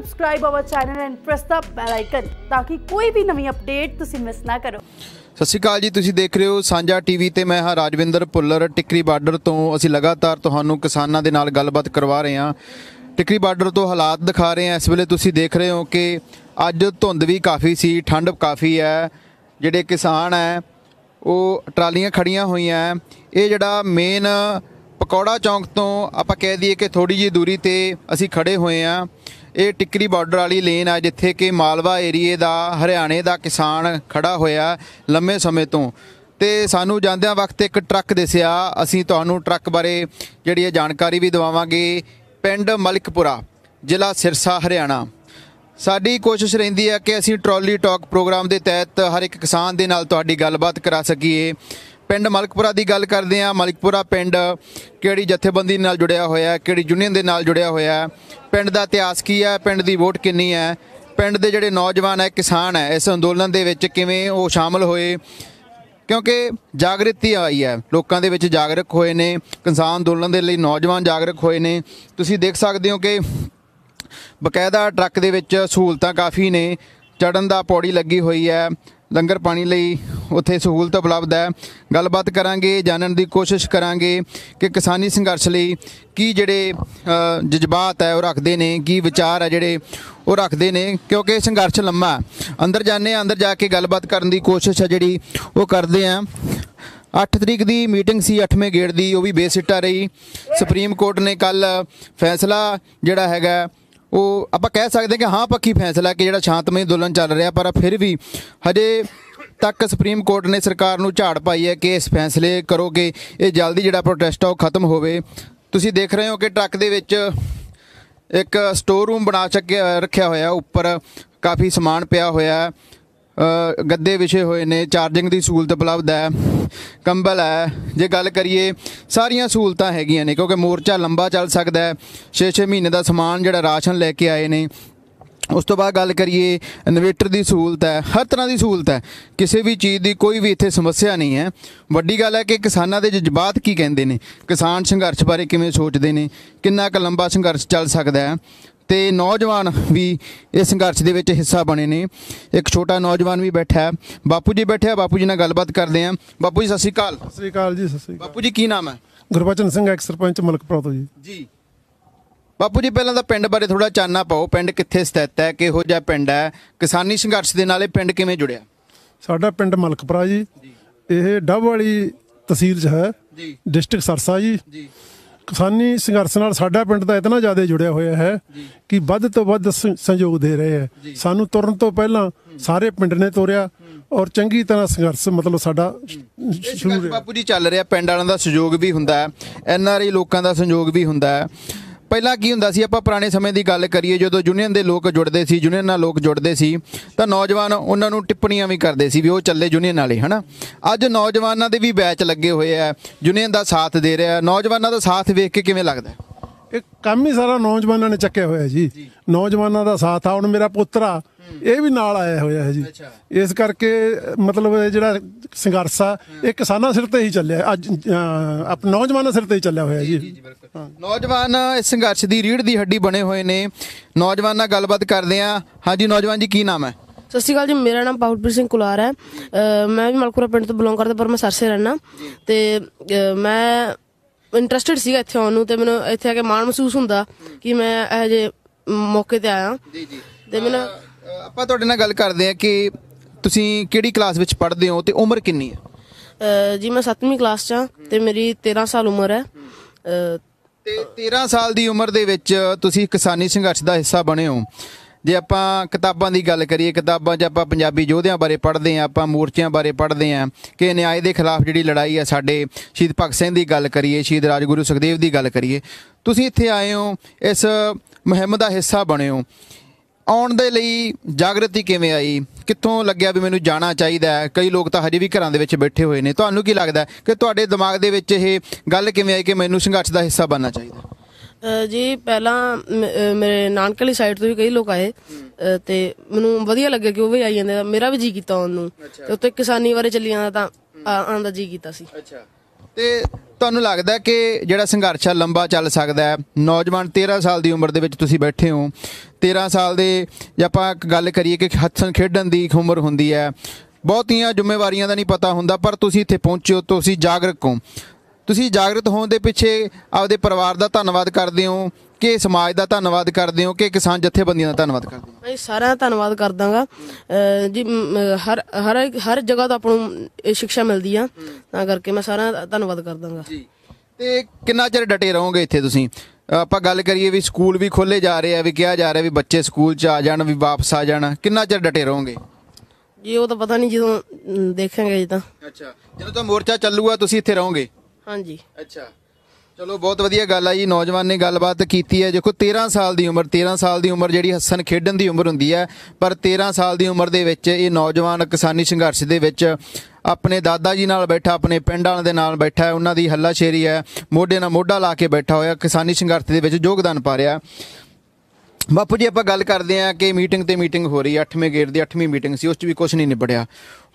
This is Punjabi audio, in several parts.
subscribe our channel and press the bell icon ਤਾਂ ਕਿ ਕੋਈ ਵੀ ਨਵੀਂ ਅਪਡੇਟ ਤੁਸੀਂ ਮਿਸ ਨਾ ਕਰੋ ਸਤਿ ਸ਼੍ਰੀ ਅਕਾਲ ਜੀ ਤੁਸੀਂ ਦੇਖ ਰਹੇ ਹੋ ਸਾਂਝਾ ਟੀਵੀ ਤੇ ਮੈਂ ਹਾਂ ਰਾਜਵਿੰਦਰ ਪੁੱਲਰ ਟਿੱਕਰੀ ਬਾਰਡਰ ਤੋਂ ਅਸੀਂ ਲਗਾਤਾਰ ਤੁਹਾਨੂੰ ਕਿਸਾਨਾਂ ਦੇ ਨਾਲ ਗੱਲਬਾਤ ਕਰਵਾ ਰਹੇ ਹਾਂ ਟਿੱਕਰੀ ਬਾਰਡਰ ਤੋਂ ਹਾਲਾਤ ਦਿਖਾ ਰਹੇ ਹਾਂ ਇਸ ਵੇਲੇ ਤੁਸੀਂ ਦੇਖ ਰਹੇ ਹੋ ਕਿ ਅੱਜ ਧੁੰਦ ਵੀ ਕਾਫੀ ਸੀ ਠੰਡ ਕਾਫੀ ਹੈ ਜਿਹੜੇ ਕਿਸਾਨ ਹੈ ਉਹ ਟਰਾਲੀਆਂ ਖੜੀਆਂ ਹੋਈਆਂ ਇਹ ਜਿਹੜਾ ਮੇਨ ਪਕੌੜਾ ਚੌਂਕ ਤੋਂ ਆਪਾਂ ਕਹਿ ਦਈਏ ਕਿ ਥੋੜੀ ਜੀ ਦੂਰੀ ਤੇ ਅਸੀਂ ਖੜੇ ਹੋਏ ਆਂ ਇਹ ਟਿੱਕਰੀ ਬਾਰਡਰ ਵਾਲੀ ਲੇਨ ਆ ਜਿੱਥੇ ਕਿ ਮਾਲਵਾ ਏਰੀਏ ਦਾ ਹਰਿਆਣੇ ਦਾ ਕਿਸਾਨ ਖੜਾ ਹੋਇਆ ਲੰਮੇ ਸਮੇਂ ਤੋਂ ਤੇ ਸਾਨੂੰ ਜਾਂਦਿਆਂ ਵਕਤ ਇੱਕ ਟਰੱਕ ਦਿਸਿਆ ਅਸੀਂ ਤੁਹਾਨੂੰ ਟਰੱਕ ਬਾਰੇ ਜਿਹੜੀ ਇਹ ਜਾਣਕਾਰੀ ਵੀ ਦਵਾਵਾਂਗੇ ਪਿੰਡ ਮਲਕਪੁਰਾ ਜ਼ਿਲ੍ਹਾ ਸਿਰਸਾ ਹਰਿਆਣਾ ਸਾਡੀ ਕੋਸ਼ਿਸ਼ ਰਹਿੰਦੀ ਹੈ ਕਿ ਅਸੀਂ ਟਰਾਲੀ ਟਾਕ ਪ੍ਰੋਗਰਾਮ ਦੇ ਤਹਿਤ ਹਰ ਇੱਕ ਕਿਸਾਨ ਦੇ ਨਾਲ ਤੁਹਾਡੀ ਗੱਲਬਾਤ ਕਰਾ ਸਕੀਏ ਪਿੰਡ ਮਲਕਪੁਰਾ ਦੀ ਗੱਲ ਕਰਦੇ ਆ ਮਲਕਪੁਰਾ ਪਿੰਡ ਕਿਹੜੀ ਜਥੇਬੰਦੀ ਨਾਲ ਜੁੜਿਆ ਹੋਇਆ ਹੈ ਕਿਹੜੀ ਯੂਨੀਅਨ ਦੇ ਨਾਲ ਜੁੜਿਆ ਹੋਇਆ ਹੈ ਪਿੰਡ ਦਾ ਇਤਿਹਾਸ ਕੀ ਹੈ ਪਿੰਡ ਦੀ ਵੋਟ ਕਿੰਨੀ ਹੈ ਪਿੰਡ ਦੇ ਜਿਹੜੇ ਨੌਜਵਾਨ ਹੈ ਕਿਸਾਨ ਹੈ ਇਸ ਅੰਦੋਲਨ ਦੇ ਵਿੱਚ ਕਿਵੇਂ ਉਹ ਸ਼ਾਮਲ ਹੋਏ ਕਿਉਂਕਿ ਜਾਗਰਤੀ ਆਈ ਹੈ ਲੋਕਾਂ ਦੇ ਵਿੱਚ ਜਾਗਰਕ ਹੋਏ ਨੇ ਕਿਸਾਨ ਅੰਦੋਲਨ ਦੇ ਲਈ ਨੌਜਵਾਨ ਜਾਗਰਕ ਹੋਏ ਨੇ ਤੁਸੀਂ ਦੇਖ ਸਕਦੇ ਹੋ ਕਿ ਬਕਾਇਦਾ ਟਰੱਕ ਦੇ ਵਿੱਚ ਸਹੂਲਤਾਂ ਕਾਫੀ ਨੇ ਚੜਨ ਦਾ ਪੌੜੀ ਲੱਗੀ ਹੋਈ ਹੈ ਲੰਗਰ ਪਾਣੀ ਲਈ ਉੱਥੇ ਸਹੂਲਤ ਉਪਲਬਧ ਹੈ ਗੱਲਬਾਤ ਕਰਾਂਗੇ ਜਾਣਨ ਦੀ ਕੋਸ਼ਿਸ਼ ਕਰਾਂਗੇ ਕਿ ਕਿਸਾਨੀ ਸੰਘਰਸ਼ ਲਈ ਕੀ ਜਿਹੜੇ ਜਜ਼ਬਾਤ ਹੈ ਉਹ ਰੱਖਦੇ ਨੇ ਕੀ ਵਿਚਾਰ ਹੈ ਜਿਹੜੇ ਉਹ ਰੱਖਦੇ ਨੇ ਕਿਉਂਕਿ ਸੰਘਰਸ਼ ਲੰਮਾ ਅੰਦਰ ਜਾਣੇ ਅੰਦਰ ਜਾ ਕੇ ਗੱਲਬਾਤ ਕਰਨ ਦੀ ਕੋਸ਼ਿਸ਼ ਹੈ ਜਿਹੜੀ ਉਹ ਕਰਦੇ ਆ 8 ਤਰੀਕ ਦੀ ਮੀਟਿੰਗ ਸੀ 8ਵੇਂ ਗੇੜ ਦੀ ਉਹ ਵੀ ਬੇਸਿੱਟਾ ਰਹੀ ਸੁਪਰੀਮ ਕੋਰਟ ਨੇ ਕੱਲ ਫੈਸਲਾ ਜਿਹੜਾ ਹੈਗਾ ਉਹ ਆਪਾਂ ਕਹਿ ਸਕਦੇ ਕਿ ਹਾਂ ਪੱਕੀ ਫੈਸਲਾ ਕਿ ਜਿਹੜਾ ਸ਼ਾਂਤਮਈ ਅੰਦੋਲਨ ਚੱਲ ਰਿਹਾ ਪਰ ਫਿਰ ਵੀ ਹਜੇ ਤੱਕ ਸੁਪਰੀਮ ਕੋਰਟ ਨੇ ਸਰਕਾਰ ਨੂੰ ਝਾੜ ਪਾਈ ਹੈ ਕਿ ਇਸ ਫੈਸਲੇ ਕਰੋਗੇ ਇਹ ਜਲਦੀ ਜਿਹੜਾ ਪ੍ਰੋਟੈਸਟ ਆ ਉਹ ਖਤਮ ਹੋਵੇ ਤੁਸੀਂ ਦੇਖ ਰਹੇ ਹੋ ਕਿ ਟਰੱਕ ਦੇ ਵਿੱਚ ਇੱਕ ਸਟੋਰ ਰੂਮ ਬਣਾ ਚੱਕਿਆ ਰੱਖਿਆ ਹੋਇਆ ਉੱਪਰ ਕਾਫੀ ਸਮਾਨ ਪਿਆ ਹੋਇਆ ਗੱਦੇ ਵਿਛੇ ਹੋਏ ਨੇ ਚਾਰਜਿੰਗ ਦੀ ਸਹੂਲਤ ਉਪਲਬਧ ਹੈ ਕੰਬਲ ਹੈ ਜੇ ਗੱਲ ਕਰੀਏ ਸਾਰੀਆਂ ਸਹੂਲਤਾਂ ਹੈਗੀਆਂ ਨੇ ਕਿਉਂਕਿ ਮੋਰਚਾ ਲੰਬਾ ਚੱਲ ਸਕਦਾ ਹੈ 6-6 ਮਹੀਨੇ ਦਾ ਸਮਾਨ ਜਿਹੜਾ ਰਾਸ਼ਨ ਲੈ ਕੇ ਆਏ ਨੇ ਉਸ ਤੋਂ ਬਾਅਦ ਗੱਲ ਕਰੀਏ ਇਨਵੇਟਰ ਦੀ ਸਹੂਲਤ ਹੈ ਹਰ ਤਰ੍ਹਾਂ ਦੀ ਸਹੂਲਤ ਹੈ ਕਿਸੇ ਵੀ ਚੀਜ਼ ਦੀ ਕੋਈ ਵੀ ਇੱਥੇ ਸਮੱਸਿਆ ਨਹੀਂ ਹੈ ਵੱਡੀ ਗੱਲ ਹੈ ਕਿ ਕਿਸਾਨਾਂ ਦੇ ਜਜ਼ਬਾਤ ਕੀ ਕਹਿੰਦੇ ਨੇ ਕਿਸਾਨ ਸੰਘਰਸ਼ ਬਾਰੇ ਕਿਵੇਂ ਸੋਚਦੇ ਨੇ ਕਿੰਨਾ ਕੁ ਲੰਬਾ ਸੰਘਰਸ਼ ਚੱਲ ਸਕਦਾ ਹੈ ਤੇ ਨੌਜਵਾਨ ਵੀ ਇਸ ਸੰਘਰਸ਼ ਦੇ ਵਿੱਚ ਹਿੱਸਾ ਬਣੇ ਨੇ ਇੱਕ ਛੋਟਾ ਨੌਜਵਾਨ ਵੀ ਬੈਠਾ ਹੈ ਬਾਪੂ ਜੀ ਬੈਠੇ ਆ ਬਾਪੂ ਜੀ ਨਾਲ ਗੱਲਬਾਤ ਕਰਦੇ ਆ ਬਾਪੂ ਜੀ ਸਤਿ ਸ੍ਰੀ ਅਕਾਲ ਸਤਿ ਸ੍ਰੀ ਅਕਾਲ ਜੀ ਸਤਿ ਸ੍ਰੀ ਅਕਾਲ ਬਾਪੂ ਜੀ ਕੀ ਨਾਮ ਹੈ ਗੁਰਬਚਨ ਸਿੰਘ ਐਕਸ ਸਰਪੰਚ ਮਲਕਪੁਰਾ ਤੋਂ ਜੀ ਜੀ ਬਾਪੂ ਜੀ ਪਹਿਲਾਂ ਤਾਂ ਪਿੰਡ ਬਾਰੇ ਥੋੜਾ ਚਾਨਣਾ ਪਾਓ ਪਿੰਡ ਕਿੱਥੇ ਸਥਿਤ ਹੈ ਕਿਹੋ ਜਿਹਾ ਪਿੰਡ ਹੈ ਕਿਸਾਨੀ ਸੰਘਰਸ਼ ਦੇ ਨਾਲ ਇਹ ਪਿੰਡ ਕਿਵੇਂ ਜੁੜਿਆ ਸਾਡਾ ਪਿੰਡ ਮਲਕਪੁਰਾ ਜੀ ਇਹ ਡੱਬ ਵਾਲੀ ਤਹਿਸੀਲ 'ਚ ਹੈ ਜੀ ਡਿਸਟ੍ਰਿਕਟ ਸਰਸਾ ਜੀ ਜੀ ਕਿਸਾਨੀ ਸੰਘਰਸ਼ ਨਾਲ ਸਾਡਾ ਪਿੰਡ ਦਾ ਇਤਨਾ ਜ਼ਿਆਦਾ ਜੁੜਿਆ ਹੋਇਆ ਹੈ ਕਿ ਵੱਧ ਤੋਂ ਵੱਧ ਸਹਿਯੋਗ ਦੇ ਰਹੇ ਹੈ ਸਾਨੂੰ ਤੁਰਨ ਤੋਂ ਪਹਿਲਾਂ ਸਾਰੇ ਪਿੰਡ ਨੇ ਤੋਰਿਆ ਔਰ ਚੰਗੀ ਤਰ੍ਹਾਂ ਸੰਘਰਸ਼ ਮਤਲਬ ਸਾਡਾ ਸ਼ੁਰੂ ਬਾਪੂ ਜੀ ਚੱਲ ਰਿਹਾ ਪਿੰਡ ਵਾਲਿਆਂ ਦਾ ਸਹਿਯੋਗ ਵੀ ਹੁੰਦਾ ਹੈ ਐਨਆਰਆਈ ਲੋਕਾਂ ਦਾ ਸਹਿਯੋਗ ਵੀ ਹੁੰਦਾ ਹੈ ਪਹਿਲਾਂ ਕੀ ਹੁੰਦਾ ਸੀ ਆਪਾਂ ਪੁਰਾਣੇ ਸਮੇਂ ਦੀ ਗੱਲ ਕਰੀਏ ਜਦੋਂ ਯੂਨੀਅਨ ਦੇ ਲੋਕ ਜੁੜਦੇ ਸੀ ਯੂਨੀਅਨ ਨਾਲ ਲੋਕ ਜੁੜਦੇ ਸੀ ਤਾਂ ਨੌਜਵਾਨ ਉਹਨਾਂ ਨੂੰ ਟਿੱਪਣੀਆਂ ਵੀ ਕਰਦੇ ਸੀ ਵੀ ਉਹ ਚੱਲੇ ਯੂਨੀਅਨ ਵਾਲੇ ਹਨਾ ਅੱਜ ਨੌਜਵਾਨਾਂ ਦੇ ਵੀ ਬੈਚ ਲੱਗੇ ਹੋਏ ਆ ਯੂਨੀਅਨ ਦਾ ਸਾਥ ਦੇ ਰਿਹਾ ਨੌਜਵਾਨਾਂ ਦਾ ਸਾਥ ਵੇਖ ਕੇ ਕਿਵੇਂ ਲੱਗਦਾ ਇਹ ਕੰਮ ਹੀ ਸਾਰਾ ਨੌਜਵਾਨਾਂ ਨੇ ਚੱਕਿਆ ਹੋਇਆ ਜੀ ਨੌਜਵਾਨਾਂ ਦਾ ਸਾਥ ਆ ਹੁਣ ਮੇਰਾ ਪੁੱਤਰਾ ਇਹ ਵੀ ਨਾਲ ਆਇਆ ਹੋਇਆ ਹੈ ਜੀ ਇਸ ਕਰਕੇ ਮਤਲਬ ਇਹ ਜਿਹੜਾ ਸੰਘਰਸ਼ ਆ ਇਹ ਕਿਸਾਨਾਂ ਸਿਰ ਤੇ ਹੀ ਚੱਲਿਆ ਅੱਜ ਆਪ ਨੌਜਵਾਨਾਂ ਸਿਰ ਤੇ ਹੀ ਚੱਲਿਆ ਹੋਇਆ ਜੀ ਨੌਜਵਾਨ ਇਸ ਸੰਘਰਸ਼ ਦੀ ਰੀੜ ਦੀ ਹੱਡੀ ਬਣੇ ਹੋਏ ਨੇ ਨੌਜਵਾਨ ਨਾਲ ਗੱਲਬਾਤ ਕਰਦੇ ਆ ਹਾਂਜੀ ਨੌਜਵਾਨ ਜੀ ਕੀ ਨਾਮ ਹੈ ਸਤਿ ਸ਼੍ਰੀ ਅਕਾਲ ਜੀ ਮੇਰਾ ਨਾਮ ਪਾਉਲਪ੍ਰੀਤ ਸਿੰਘ ਕੁਲਾਰ ਹੈ ਮੈਂ ਵੀ ਮਲਕੂਰਾ ਪਿੰਡ ਤੋਂ ਬਿਲੋਂਗ ਕਰਦਾ ਪਰ ਮੈਂ ਸਰਸੇ ਰਹਿਣਾ ਤੇ ਮੈਂ ਇੰਟਰਸਟਿਡ ਸੀਗਾ ਇੱਥੇ ਆਉਣ ਨੂੰ ਤੇ ਮੈਨੂੰ ਇੱਥੇ ਆ ਕੇ ਮਾਣ ਮਹਿਸੂਸ ਹੁੰਦਾ ਕਿ ਮੈਂ ਇਹ ਜੇ ਮੌਕੇ ਤੇ ਆਇਆ ਜੀ ਜੀ ਤੇ ਮੈਨੂੰ ਆਪਾਂ ਤੁਹਾਡੇ ਨਾਲ ਗੱਲ ਕਰਦੇ ਹਾਂ ਕਿ ਤੁਸੀਂ ਕਿਹੜੀ ਕਲਾਸ ਵਿੱਚ ਪੜ੍ਹਦੇ ਹੋ ਤੇ ਉਮਰ ਕਿੰਨੀ ਹੈ ਜੀ ਮੈਂ 7ਵੀਂ ਕਲਾਸ 'ਚ ਆ ਤੇ ਮੇਰੀ 13 ਸਾਲ ਉਮਰ ਹੈ ਤੇ 13 ਸਾਲ ਦੀ ਉਮਰ ਦੇ ਵਿੱਚ ਤੁਸੀਂ ਕਿਸਾਨੀ ਸੰਘਰਸ਼ ਦਾ ਹਿੱਸਾ ਬਣੇ ਹੋ ਜੇ ਆਪਾਂ ਕਿਤਾਬਾਂ ਦੀ ਗੱਲ ਕਰੀਏ ਕਿਤਾਬਾਂ 'ਚ ਆਪਾਂ ਪੰਜਾਬੀ ਯੋਧਿਆਂ ਬਾਰੇ ਪੜ੍ਹਦੇ ਆਂ ਆਪਾਂ ਮੋਰਚਿਆਂ ਬਾਰੇ ਪੜ੍ਹਦੇ ਆਂ ਕਿ ਨਿਆਂ ਦੇ ਖਿਲਾਫ ਜਿਹੜੀ ਲੜਾਈ ਆ ਸਾਡੇ ਸ਼ਹੀਦ ਭਗਤ ਸਿੰਘ ਦੀ ਗੱਲ ਕਰੀਏ ਸ਼ਹੀਦ ਰਾਜਗੁਰੂ ਸੁਖਦੇਵ ਦੀ ਗੱਲ ਕਰੀਏ ਤੁਸੀਂ ਇੱਥੇ ਆਏ ਹੋ ਇਸ ਮੁਹਿੰਮ ਦਾ ਹਿੱਸਾ ਬਣੇ ਹੋ ਆਉਣ ਦੇ ਲਈ ਜਾਗਰਤੀ ਕਿਵੇਂ ਆਈ ਕਿੱਥੋਂ ਲੱਗਿਆ ਵੀ ਮੈਨੂੰ ਜਾਣਾ ਚਾਹੀਦਾ ਹੈ ਕਈ ਲੋਕ ਤਾਂ ਹਜੇ ਵੀ ਘਰਾਂ ਦੇ ਵਿੱਚ ਬੈਠੇ ਹੋਏ ਨੇ ਤੁਹਾਨੂੰ ਕੀ ਲੱਗਦਾ ਕਿ ਤੁਹਾਡੇ ਦਿਮਾਗ ਦੇ ਵਿੱਚ ਇਹ ਗੱਲ ਕਿਵੇਂ ਆਈ ਕਿ ਮੈਨੂੰ ਸੰਘਰਸ਼ ਦਾ ਹਿੱਸਾ ਬਣਨਾ ਚਾਹੀਦਾ ਜੀ ਪਹਿਲਾਂ ਮੇਰੇ ਨਾਨਕੇ ਵਾਲੀ ਸਾਈਡ ਤੋਂ ਵੀ ਕਈ ਲੋਕ ਆਏ ਤੇ ਮੈਨੂੰ ਵਧੀਆ ਲੱਗਿਆ ਕਿ ਉਹ ਵੀ ਆਈ ਜਾਂਦੇ ਮੇਰਾ ਵੀ ਜੀ ਕੀਤਾ ਉਹਨੂੰ ਤੇ ਉੱਤੇ ਕਿਸਾਨੀ ਬਾਰੇ ਚੱਲੀ ਜਾਂਦਾ ਤਾਂ ਆਉਣ ਦਾ ਜੀ ਕੀਤਾ ਸੀ ਅੱਛਾ ਤੇ ਤੁਹਾਨੂੰ ਲੱਗਦਾ ਕਿ ਜਿਹੜਾ ਸੰਘਰਸ਼ ਆ ਲੰਬਾ ਚੱਲ ਸਕਦਾ ਹੈ ਨੌਜਵਾਨ 13 ਸਾਲ ਦੀ ਉਮਰ ਦੇ ਵਿੱਚ ਤੁਸੀਂ ਬੈਠੇ ਹੋ 13 ਸਾਲ ਦੇ ਜੇ ਆਪਾਂ ਇੱਕ ਗੱਲ ਕਰੀਏ ਕਿ ਹੱਥਾਂ ਖੇਡਣ ਦੀ ਉਮਰ ਹੁੰਦੀ ਹੈ ਬਹੁਤੀਆਂ ਜ਼ਿੰਮੇਵਾਰੀਆਂ ਦਾ ਨਹੀਂ ਪਤਾ ਹੁੰਦਾ ਪਰ ਤੁਸੀਂ ਇੱਥੇ ਪਹੁੰਚੇ ਹੋ ਤੁਸੀਂ ਜਾਗਰੂਕ ਹੋ ਤੁਸੀਂ ਜਾਗਰਤ ਹੋਣ ਦੇ ਪਿੱਛੇ ਆਪਦੇ ਪਰਿਵਾਰ ਦਾ ਧੰਨਵਾਦ ਕਰਦੇ ਹੋ ਕਿ ਸਮਾਜ ਦਾ ਧੰਨਵਾਦ ਕਰਦੇ ਹੋ ਕਿ ਕਿਸਾਨ ਜਥੇਬੰਦੀਆਂ ਦਾ ਧੰਨਵਾਦ ਕਰਦੇ ਹੋ ਮੈਂ ਸਾਰਿਆਂ ਦਾ ਧੰਨਵਾਦ ਕਰਦਾਗਾ ਜੀ ਹਰ ਹਰ ਹਰ ਜਗ੍ਹਾ ਤੋਂ ਆਪ ਨੂੰ ਇਹ ਸਿੱਖਿਆ ਮਿਲਦੀ ਆ ਤਾਂ ਕਰਕੇ ਮੈਂ ਸਾਰਿਆਂ ਦਾ ਧੰਨਵਾਦ ਕਰਦਾਗਾ ਜੀ ਤੇ ਕਿੰਨਾ ਚਿਰ ਡਟੇ ਰਹੋਗੇ ਇੱਥੇ ਤੁਸੀਂ ਆਪਾਂ ਗੱਲ ਕਰੀਏ ਵੀ ਸਕੂਲ ਵੀ ਖੋਲੇ ਜਾ ਰਹੇ ਆ ਵੀ ਕਿਹਾ ਜਾ ਰਿਹਾ ਵੀ ਬੱਚੇ ਸਕੂਲ ਚ ਆ ਜਾਣ ਵੀ ਵਾਪਸ ਆ ਜਾਣ ਕਿੰਨਾ ਚਿਰ ਡਟੇ ਰਹੋਗੇ ਜੀ ਉਹ ਤਾਂ ਪਤਾ ਨਹੀਂ ਜਦੋਂ ਦੇਖਾਂਗੇ ਜੀ ਤਾਂ ਅੱਛਾ ਜਦੋਂ ਤਾਂ ਮੋਰਚਾ ਚੱਲੂਗਾ ਤੁਸੀਂ ਇੱਥੇ ਰਹੋਗੇ ਹਾਂਜੀ ਅੱਛਾ ਚਲੋ ਬਹੁਤ ਵਧੀਆ ਗੱਲ ਆ ਜੀ ਨੌਜਵਾਨ ਨੇ ਗੱਲਬਾਤ ਕੀਤੀ ਹੈ ਦੇਖੋ 13 ਸਾਲ ਦੀ ਉਮਰ 13 ਸਾਲ ਦੀ ਉਮਰ ਜਿਹੜੀ ਹੱਸਣ ਖੇਡਣ ਦੀ ਉਮਰ ਹੁੰਦੀ ਹੈ ਪਰ 13 ਸਾਲ ਦੀ ਉਮਰ ਦੇ ਵਿੱਚ ਇਹ ਨੌਜਵਾਨ ਕਿਸਾਨੀ ਸੰਘਰਸ਼ ਦੇ ਵਿੱਚ ਆਪਣੇ ਦਾਦਾ ਜੀ ਨਾਲ ਬੈਠਾ ਆਪਣੇ ਪਿੰਡ ਵਾਲਿਆਂ ਦੇ ਨਾਲ ਬੈਠਾ ਹੈ ਉਹਨਾਂ ਦੀ ਹੱਲਾਸ਼ੇਰੀ ਹੈ ਮੋਢੇ ਨਾਲ ਮੋਢਾ ਲਾ ਕੇ ਬੈਠਾ ਹੋਇਆ ਕਿਸਾਨੀ ਸੰਘਰਸ਼ ਦੇ ਵਿੱਚ ਯੋਗਦਾਨ ਪਾ ਰਿਹਾ ਬਾਪੂ ਜੀ ਆਪਾਂ ਗੱਲ ਕਰਦੇ ਆ ਕਿ ਮੀਟਿੰਗ ਤੇ ਮੀਟਿੰਗ ਹੋ ਰਹੀ ਹੈ 8ਵੇਂ ਗੇਟ ਦੀ 8ਵੀਂ ਮੀਟਿੰਗ ਸੀ ਉਸ 'ਚ ਵੀ ਕੁਝ ਨਹੀਂ ਨਿਬੜਿਆ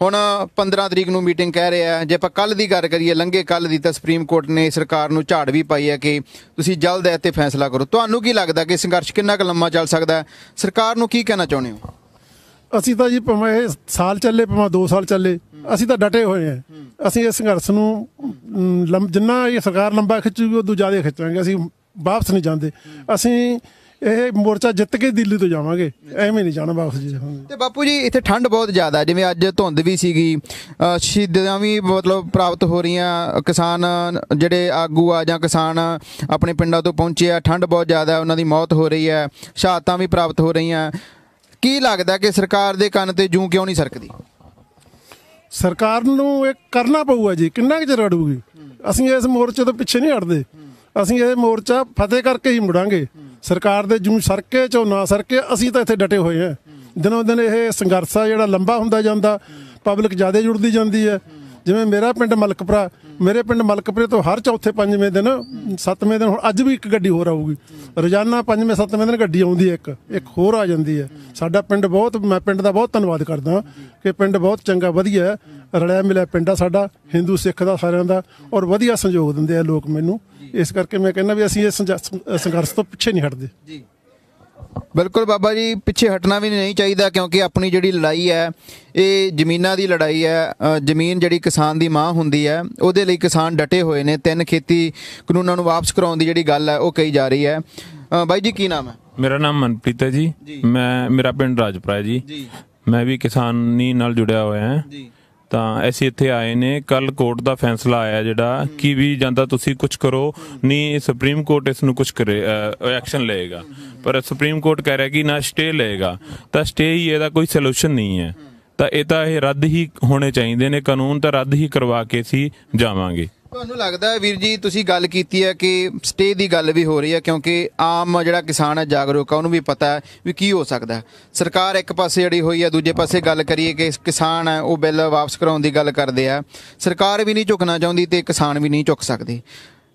ਹੁਣ 15 ਤਰੀਕ ਨੂੰ ਮੀਟਿੰਗ ਕਹਿ ਰਿਹਾ ਜੇ ਆਪਾਂ ਕੱਲ ਦੀ ਗੱਲ ਕਰੀਏ ਲੰਘੇ ਕੱਲ ਦੀ ਤਾਂ ਸੁਪਰੀਮ ਕੋਰਟ ਨੇ ਸਰਕਾਰ ਨੂੰ ਝਾੜ ਵੀ ਪਾਈ ਹੈ ਕਿ ਤੁਸੀਂ ਜਲਦ ਇਹ ਤੇ ਫੈਸਲਾ ਕਰੋ ਤੁਹਾਨੂੰ ਕੀ ਲੱਗਦਾ ਕਿ ਸੰਘਰਸ਼ ਕਿੰਨਾ ਕੁ ਲੰਮਾ ਚੱਲ ਸਕਦਾ ਹੈ ਸਰਕਾਰ ਨੂੰ ਕੀ ਕਹਿਣਾ ਚਾਹੁੰਦੇ ਹੋ ਅਸੀਂ ਤਾਂ ਜੀ ਭਾਵੇਂ ਸਾਲ ਚੱਲੇ ਭਾਵੇਂ 2 ਸਾਲ ਚੱਲੇ ਅਸੀਂ ਤਾਂ ਡਟੇ ਹੋਏ ਹਾਂ ਅਸੀਂ ਇਸ ਸੰਘਰਸ਼ ਨੂੰ ਜਿੰਨਾ ਇਹ ਸਰਕਾਰ ਲੰਬਾ ਖਿੱਚੂਗੀ ਉਹ ਦੂਜਾ ਜ਼ਿਆਦਾ ਖਿੱਚਾਂਗੇ ਅਸੀਂ ਵਾਪਸ ਨਹੀਂ ਜਾਂਦੇ ਅਸੀਂ ਇਹ ਮੋਰਚਾ ਜਿੱਤ ਕੇ ਦਿੱਲੀ ਤੋਂ ਜਾਵਾਂਗੇ ਐਵੇਂ ਨਹੀਂ ਜਾਣਾ ਵਾਪਸ ਜੀ ਤੇ ਬਾਪੂ ਜੀ ਇੱਥੇ ਠੰਡ ਬਹੁਤ ਜ਼ਿਆਦਾ ਜਿਵੇਂ ਅੱਜ ਧੁੰਦ ਵੀ ਸੀਗੀ ਸ਼ੀਦਾਂ ਵੀ ਮਤਲਬ ਪ੍ਰਾਪਤ ਹੋ ਰਹੀਆਂ ਕਿਸਾਨ ਜਿਹੜੇ ਆਗੂ ਆ ਜਾਂ ਕਿਸਾਨ ਆਪਣੇ ਪਿੰਡਾਂ ਤੋਂ ਪਹੁੰਚੇ ਆ ਠੰਡ ਬਹੁਤ ਜ਼ਿਆਦਾ ਉਹਨਾਂ ਦੀ ਮੌਤ ਹੋ ਰਹੀ ਹੈ ਸ਼ਹਾਦਤਾਂ ਵੀ ਪ੍ਰਾਪਤ ਹੋ ਰਹੀਆਂ ਕੀ ਲੱਗਦਾ ਕਿ ਸਰਕਾਰ ਦੇ ਕੰਨ ਤੇ ਜੂ ਕਿਉਂ ਨਹੀਂ ਸਰਕਦੀ ਸਰਕਾਰ ਨੂੰ ਇਹ ਕਰਨਾ ਪਊਗਾ ਜੀ ਕਿੰਨਾ ਕਿ ਚਿਰ ਅੜੂਗੀ ਅਸੀਂ ਇਸ ਮੋਰਚੇ ਤੋਂ ਪਿੱਛੇ ਨਹੀਂ ਹਟਦੇ ਅਸੀਂ ਇਹ ਮੋਰਚਾ ਫਤਿਹ ਕਰਕੇ ਹੀ ਮੁੜਾਂਗੇ ਸਰਕਾਰ ਦੇ ਜੂ ਸਰਕੇ ਚੋਂ ਨਾ ਸਰਕੇ ਅਸੀਂ ਤਾਂ ਇੱਥੇ ਡਟੇ ਹੋਏ ਆ ਦਿਨੋਂ ਦਿਨ ਇਹ ਸੰਘਰਸ਼ ਆ ਜਿਹੜਾ ਲੰਬਾ ਹੁੰਦਾ ਜਾਂਦਾ ਪਬਲਿਕ ਜ਼ਿਆਦਾ ਜੁੜਦੀ ਜਾਂਦੀ ਹੈ ਜਿਵੇਂ ਮੇਰਾ ਪਿੰਡ ਮਲਕਪੁਰਾ ਮੇਰੇ ਪਿੰਡ ਮਲਕਪੁਰੇ ਤੋਂ ਹਰ ਚੌਥੇ ਪੰਜਵੇਂ ਦਿਨ ਸੱਤਵੇਂ ਦਿਨ ਹੁਣ ਅੱਜ ਵੀ ਇੱਕ ਗੱਡੀ ਹੋਰ ਆਊਗੀ ਰੋਜ਼ਾਨਾ ਪੰਜਵੇਂ ਸੱਤਵੇਂ ਦਿਨ ਗੱਡੀ ਆਉਂਦੀ ਹੈ ਇੱਕ ਇੱਕ ਹੋਰ ਆ ਜਾਂਦੀ ਹੈ ਸਾਡਾ ਪਿੰਡ ਬਹੁਤ ਮੈਂ ਪਿੰਡ ਦਾ ਬਹੁਤ ਧੰਨਵਾਦ ਕਰਦਾ ਕਿ ਪਿੰਡ ਬਹੁਤ ਚੰਗਾ ਵਧੀਆ ਰਲਿਆ ਮਿਲਿਆ ਪਿੰਡ ਆ ਸਾਡਾ ਹਿੰਦੂ ਸਿੱਖ ਦਾ ਸਾਰਿਆਂ ਦਾ ਔਰ ਵਧੀਆ ਸਹਿਯੋਗ ਦਿੰਦੇ ਆ ਲੋਕ ਮੈਨੂੰ ਇਸ ਕਰਕੇ ਮੈਂ ਕਹਿੰਦਾ ਵੀ ਅਸੀਂ ਇਹ ਸੰਘਰਸ਼ ਤੋਂ ਪਿੱਛੇ ਨਹੀਂ ਹਟਦੇ ਜੀ ਬਿਲਕੁਲ ਬਾਬਾ ਜੀ ਪਿੱਛੇ ਹਟਣਾ ਵੀ ਨਹੀਂ ਚਾਹੀਦਾ ਕਿਉਂਕਿ ਆਪਣੀ ਜਿਹੜੀ ਲੜਾਈ ਹੈ ਇਹ ਜ਼ਮੀਨਾਂ ਦੀ ਲੜਾਈ ਹੈ ਜ਼ਮੀਨ ਜਿਹੜੀ ਕਿਸਾਨ ਦੀ ਮਾਂ ਹੁੰਦੀ ਹੈ ਉਹਦੇ ਲਈ ਕਿਸਾਨ ਡਟੇ ਹੋਏ ਨੇ ਤਿੰਨ ਖੇਤੀ ਕਾਨੂੰਨਾਂ ਨੂੰ ਵਾਪਸ ਕਰਾਉਣ ਦੀ ਜਿਹੜੀ ਗੱਲ ਹੈ ਉਹ ਕਹੀ ਜਾ ਰਹੀ ਹੈ ਬਾਈ ਜੀ ਕੀ ਨਾਮ ਹੈ ਮੇਰਾ ਨਾਮ ਮਨਪ੍ਰੀਤ ਹੈ ਜੀ ਮੈਂ ਮੇਰਾ ਪਿੰਡ ਰਾਜਪੁਰਾ ਹੈ ਜੀ ਮੈਂ ਵੀ ਕਿਸਾਨੀ ਨਾਲ ਜੁੜਿਆ ਹੋਇਆ ਹਾਂ ਜੀ ਤਾਂ ਅਸੀਂ ਇੱਥੇ ਆਏ ਨੇ ਕੱਲ ਕੋਰਟ ਦਾ ਫੈਸਲਾ ਆਇਆ ਜਿਹੜਾ ਕਿ ਵੀ ਜਾਂਦਾ ਤੁਸੀਂ ਕੁਝ ਕਰੋ ਨਹੀਂ ਸੁਪਰੀਮ ਕੋਰਟ ਇਸ ਨੂੰ ਕੁਝ ਕਰੇ ਐਕਸ਼ਨ ਲਏਗਾ ਪਰ ਸੁਪਰੀਮ ਕੋਰਟ ਕਹਿ ਰਿਹਾ ਕਿ ਨਾ ਸਟੇ ਲਏਗਾ ਤਾਂ ਸਟੇ ਹੀ ਇਹਦਾ ਕੋਈ ਸੋਲੂਸ਼ਨ ਨਹੀਂ ਹੈ ਤਾਂ ਇਹ ਤਾਂ ਇਹ ਰੱਦ ਹੀ ਹੋਣੇ ਚਾਹੀਦੇ ਨੇ ਕਾਨੂੰਨ ਤਾਂ ਰੱਦ ਹੀ ਕਰਵਾ ਕੇ ਸੀ ਜਾਵਾਂਗੇ ਤੁਹਾਨੂੰ ਲੱਗਦਾ ਹੈ ਵੀਰ ਜੀ ਤੁਸੀਂ ਗੱਲ ਕੀਤੀ ਹੈ ਕਿ ਸਟੇ ਦੀ ਗੱਲ ਵੀ ਹੋ ਰਹੀ ਹੈ ਕਿਉਂਕਿ ਆਮ ਜਿਹੜਾ ਕਿਸਾਨ ਹੈ ਜਾਗਰੂਕ ਹੈ ਉਹਨੂੰ ਵੀ ਪਤਾ ਹੈ ਵੀ ਕੀ ਹੋ ਸਕਦਾ ਸਰਕਾਰ ਇੱਕ ਪਾਸੇ ਜਿਹੜੀ ਹੋਈ ਹੈ ਦੂਜੇ ਪਾਸੇ ਗੱਲ ਕਰੀਏ ਕਿ ਕਿਸਾਨ ਹੈ ਉਹ ਬਿੱਲ ਵਾਪਸ ਕਰਾਉਣ ਦੀ ਗੱਲ ਕਰਦੇ ਆ ਸਰਕਾਰ ਵੀ ਨਹੀਂ ਝੁਕਣਾ ਚਾਹੁੰਦੀ ਤੇ ਕਿਸਾਨ ਵੀ ਨਹੀਂ ਝੁਕ ਸਕਦੇ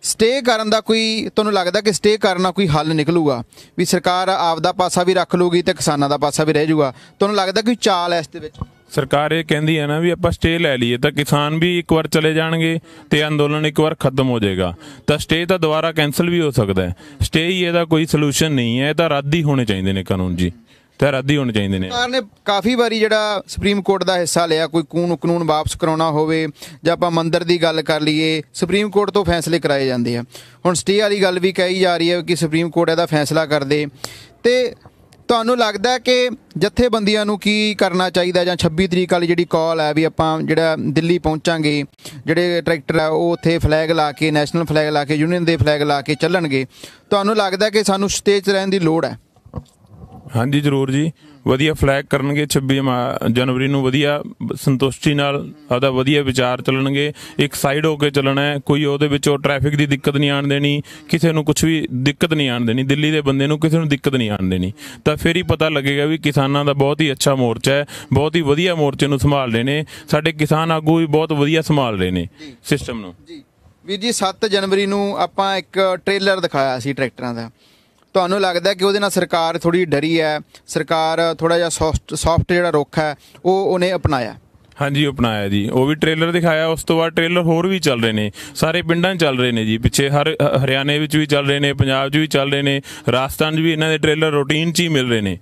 ਸਟੇ ਕਰਨ ਦਾ ਕੋਈ ਤੁਹਾਨੂੰ ਲੱਗਦਾ ਕਿ ਸਟੇ ਕਰਨਾ ਕੋਈ ਹੱਲ ਨਿਕਲੂਗਾ ਵੀ ਸਰਕਾਰ ਆਪਦਾ ਪਾਸਾ ਵੀ ਰੱਖ ਲੂਗੀ ਤੇ ਕਿਸਾਨਾਂ ਦਾ ਪਾਸਾ ਵੀ ਰਹਿ ਜਾਊਗਾ ਤੁਹਾਨੂੰ ਲੱਗਦਾ ਕੋਈ ਚਾਲ ਐ ਇਸ ਦੇ ਵਿੱਚ ਸਰਕਾਰ ਇਹ ਕਹਿੰਦੀ ਹੈ ਨਾ ਵੀ ਆਪਾਂ ਸਟੇ ਲੈ ਲਈਏ ਤਾਂ ਕਿਸਾਨ ਵੀ ਇੱਕ ਵਾਰ ਚਲੇ ਜਾਣਗੇ ਤੇ ਅੰਦੋਲਨ ਇੱਕ ਵਾਰ ਖਤਮ ਹੋ ਜਾਏਗਾ ਤਾਂ ਸਟੇ ਤਾਂ ਦੁਬਾਰਾ ਕੈਨਸਲ ਵੀ ਹੋ ਸਕਦਾ ਹੈ ਸਟੇ ਹੀ ਇਹਦਾ ਕੋਈ ਸੋਲੂਸ਼ਨ ਨਹੀਂ ਹੈ ਇਹ ਤਾਂ ਰੱਦ ਹੀ ਹੋਣੇ ਚਾਹੀਦੇ ਨੇ ਕਾਨੂੰਨ ਜੀ ਤੇ ਰੱਦੀ ਹੋਣ ਹੋਣੇ ਚਾਹੀਦੇ ਨੇ ਸਰਕਾਰ ਨੇ ਕਾਫੀ ਵਾਰੀ ਜਿਹੜਾ ਸੁਪਰੀਮ ਕੋਰਟ ਦਾ ਹਿੱਸਾ ਲਿਆ ਕੋਈ ਕਾਨੂੰਨ ਕਾਨੂੰਨ ਵਾਪਸ ਕਰਾਉਣਾ ਹੋਵੇ ਜਾਂ ਆਪਾਂ ਮੰਦਰ ਦੀ ਗੱਲ ਕਰ ਲਈਏ ਸੁਪਰੀਮ ਕੋਰਟ ਤੋਂ ਫੈਸਲੇ ਕਰਾਏ ਜਾਂਦੇ ਆ ਹੁਣ ਸਟੇ ਵਾਲੀ ਗੱਲ ਵੀ ਕਹੀ ਜਾ ਰਹੀ ਹੈ ਕਿ ਸੁਪਰੀਮ ਕੋਰਟ ਇਹਦਾ ਫੈਸਲਾ ਕਰ ਦੇ ਤੇ ਤੁਹਾਨੂੰ ਲੱਗਦਾ ਕਿ ਜਥੇਬੰਦੀਆਂ ਨੂੰ ਕੀ ਕਰਨਾ ਚਾਹੀਦਾ ਜਾਂ 26 ਤਰੀਕ ਵਾਲੀ ਜਿਹੜੀ ਕਾਲ ਹੈ ਵੀ ਆਪਾਂ ਜਿਹੜਾ ਦਿੱਲੀ ਪਹੁੰਚਾਂਗੇ ਜਿਹੜੇ ਟਰੈਕਟਰ ਆ ਉਹ ਉੱਥੇ ਫਲੈਗ ਲਾ ਕੇ ਨੈਸ਼ਨਲ ਫਲੈਗ ਲਾ ਕੇ ਯੂਨੀਅਨ ਦੇ ਫਲੈਗ ਲਾ ਕੇ ਚੱਲਣਗੇ ਤੁਹਾਨੂੰ ਲੱਗਦਾ ਕਿ ਸਾਨੂੰ ਸਟੇਜ ਰਹਿਣ ਦੀ ਲੋੜ ਹੈ ਹਾਂਜੀ ਜ਼ਰੂਰ ਜੀ ਵਧੀਆ ਫਲੈਗ ਕਰਨਗੇ 26 ਜਨਵਰੀ ਨੂੰ ਵਧੀਆ ਸੰਤੁਸ਼ਟੀ ਨਾਲ ਆਦਾ ਵਧੀਆ ਵਿਚਾਰ ਚੱਲਣਗੇ ਇੱਕ ਸਾਈਡ ਹੋ ਕੇ ਚੱਲਣਾ ਹੈ ਕੋਈ ਉਹਦੇ ਵਿੱਚ ਉਹ ਟ੍ਰੈਫਿਕ ਦੀ ਦਿੱਕਤ ਨਹੀਂ ਆਣ ਦੇਣੀ ਕਿਸੇ ਨੂੰ ਕੁਝ ਵੀ ਦਿੱਕਤ ਨਹੀਂ ਆਣ ਦੇਣੀ ਦਿੱਲੀ ਦੇ ਬੰਦੇ ਨੂੰ ਕਿਸੇ ਨੂੰ ਦਿੱਕਤ ਨਹੀਂ ਆਣ ਦੇਣੀ ਤਾਂ ਫਿਰ ਹੀ ਪਤਾ ਲੱਗੇਗਾ ਵੀ ਕਿਸਾਨਾਂ ਦਾ ਬਹੁਤ ਹੀ ਅੱਛਾ ਮੋਰਚਾ ਹੈ ਬਹੁਤ ਹੀ ਵਧੀਆ ਮੋਰਚੇ ਨੂੰ ਸੰਭਾਲ ਰਹੇ ਨੇ ਸਾਡੇ ਕਿਸਾਨ ਆਗੂ ਵੀ ਬਹੁਤ ਵਧੀਆ ਸੰਭਾਲ ਰਹੇ ਨੇ ਸਿਸਟਮ ਨੂੰ ਜੀ ਵੀਰ ਜੀ 7 ਜਨਵਰੀ ਨੂੰ ਆਪਾਂ ਇੱਕ ਟ੍ਰੇਲਰ ਦਿਖਾਇਆ ਸੀ ਟਰੈਕਟਰਾਂ ਦਾ ਤੁਹਾਨੂੰ ਲੱਗਦਾ ਕਿ ਉਹਦੇ ਨਾਲ ਸਰਕਾਰ ਥੋੜੀ ਡਰੀ ਹੈ ਸਰਕਾਰ ਥੋੜਾ ਜਿਹਾ ਸੌਫਟ ਜਿਹੜਾ ਰੁੱਖ ਹੈ ਉਹ ਉਹਨੇ ਅਪਣਾਇਆ ਹਾਂਜੀ ਅਪਣਾਇਆ ਜੀ ਉਹ ਵੀ ਟ੍ਰੇਲਰ ਦਿਖਾਇਆ ਉਸ ਤੋਂ ਬਾਅਦ ਟ੍ਰੇਲਰ ਹੋਰ ਵੀ ਚੱਲ ਰਹੇ ਨੇ ਸਾਰੇ ਪਿੰਡਾਂ 'ਚ ਚੱਲ ਰਹੇ ਨੇ ਜੀ ਪਿੱਛੇ ਹਰ ਹਰਿਆਣੇ ਵਿੱਚ ਵੀ ਚੱਲ ਰਹੇ ਨੇ ਪੰਜਾਬ 'ਚ ਵੀ ਚੱਲ ਰਹੇ ਨੇ ਰਾਜਸਥਾਨ 'ਚ ਵੀ ਇਹਨਾਂ ਦੇ ਟ੍ਰੇਲਰ ਰੂਟੀਨ 'ਚ ਹੀ ਮਿਲ ਰਹੇ ਨੇ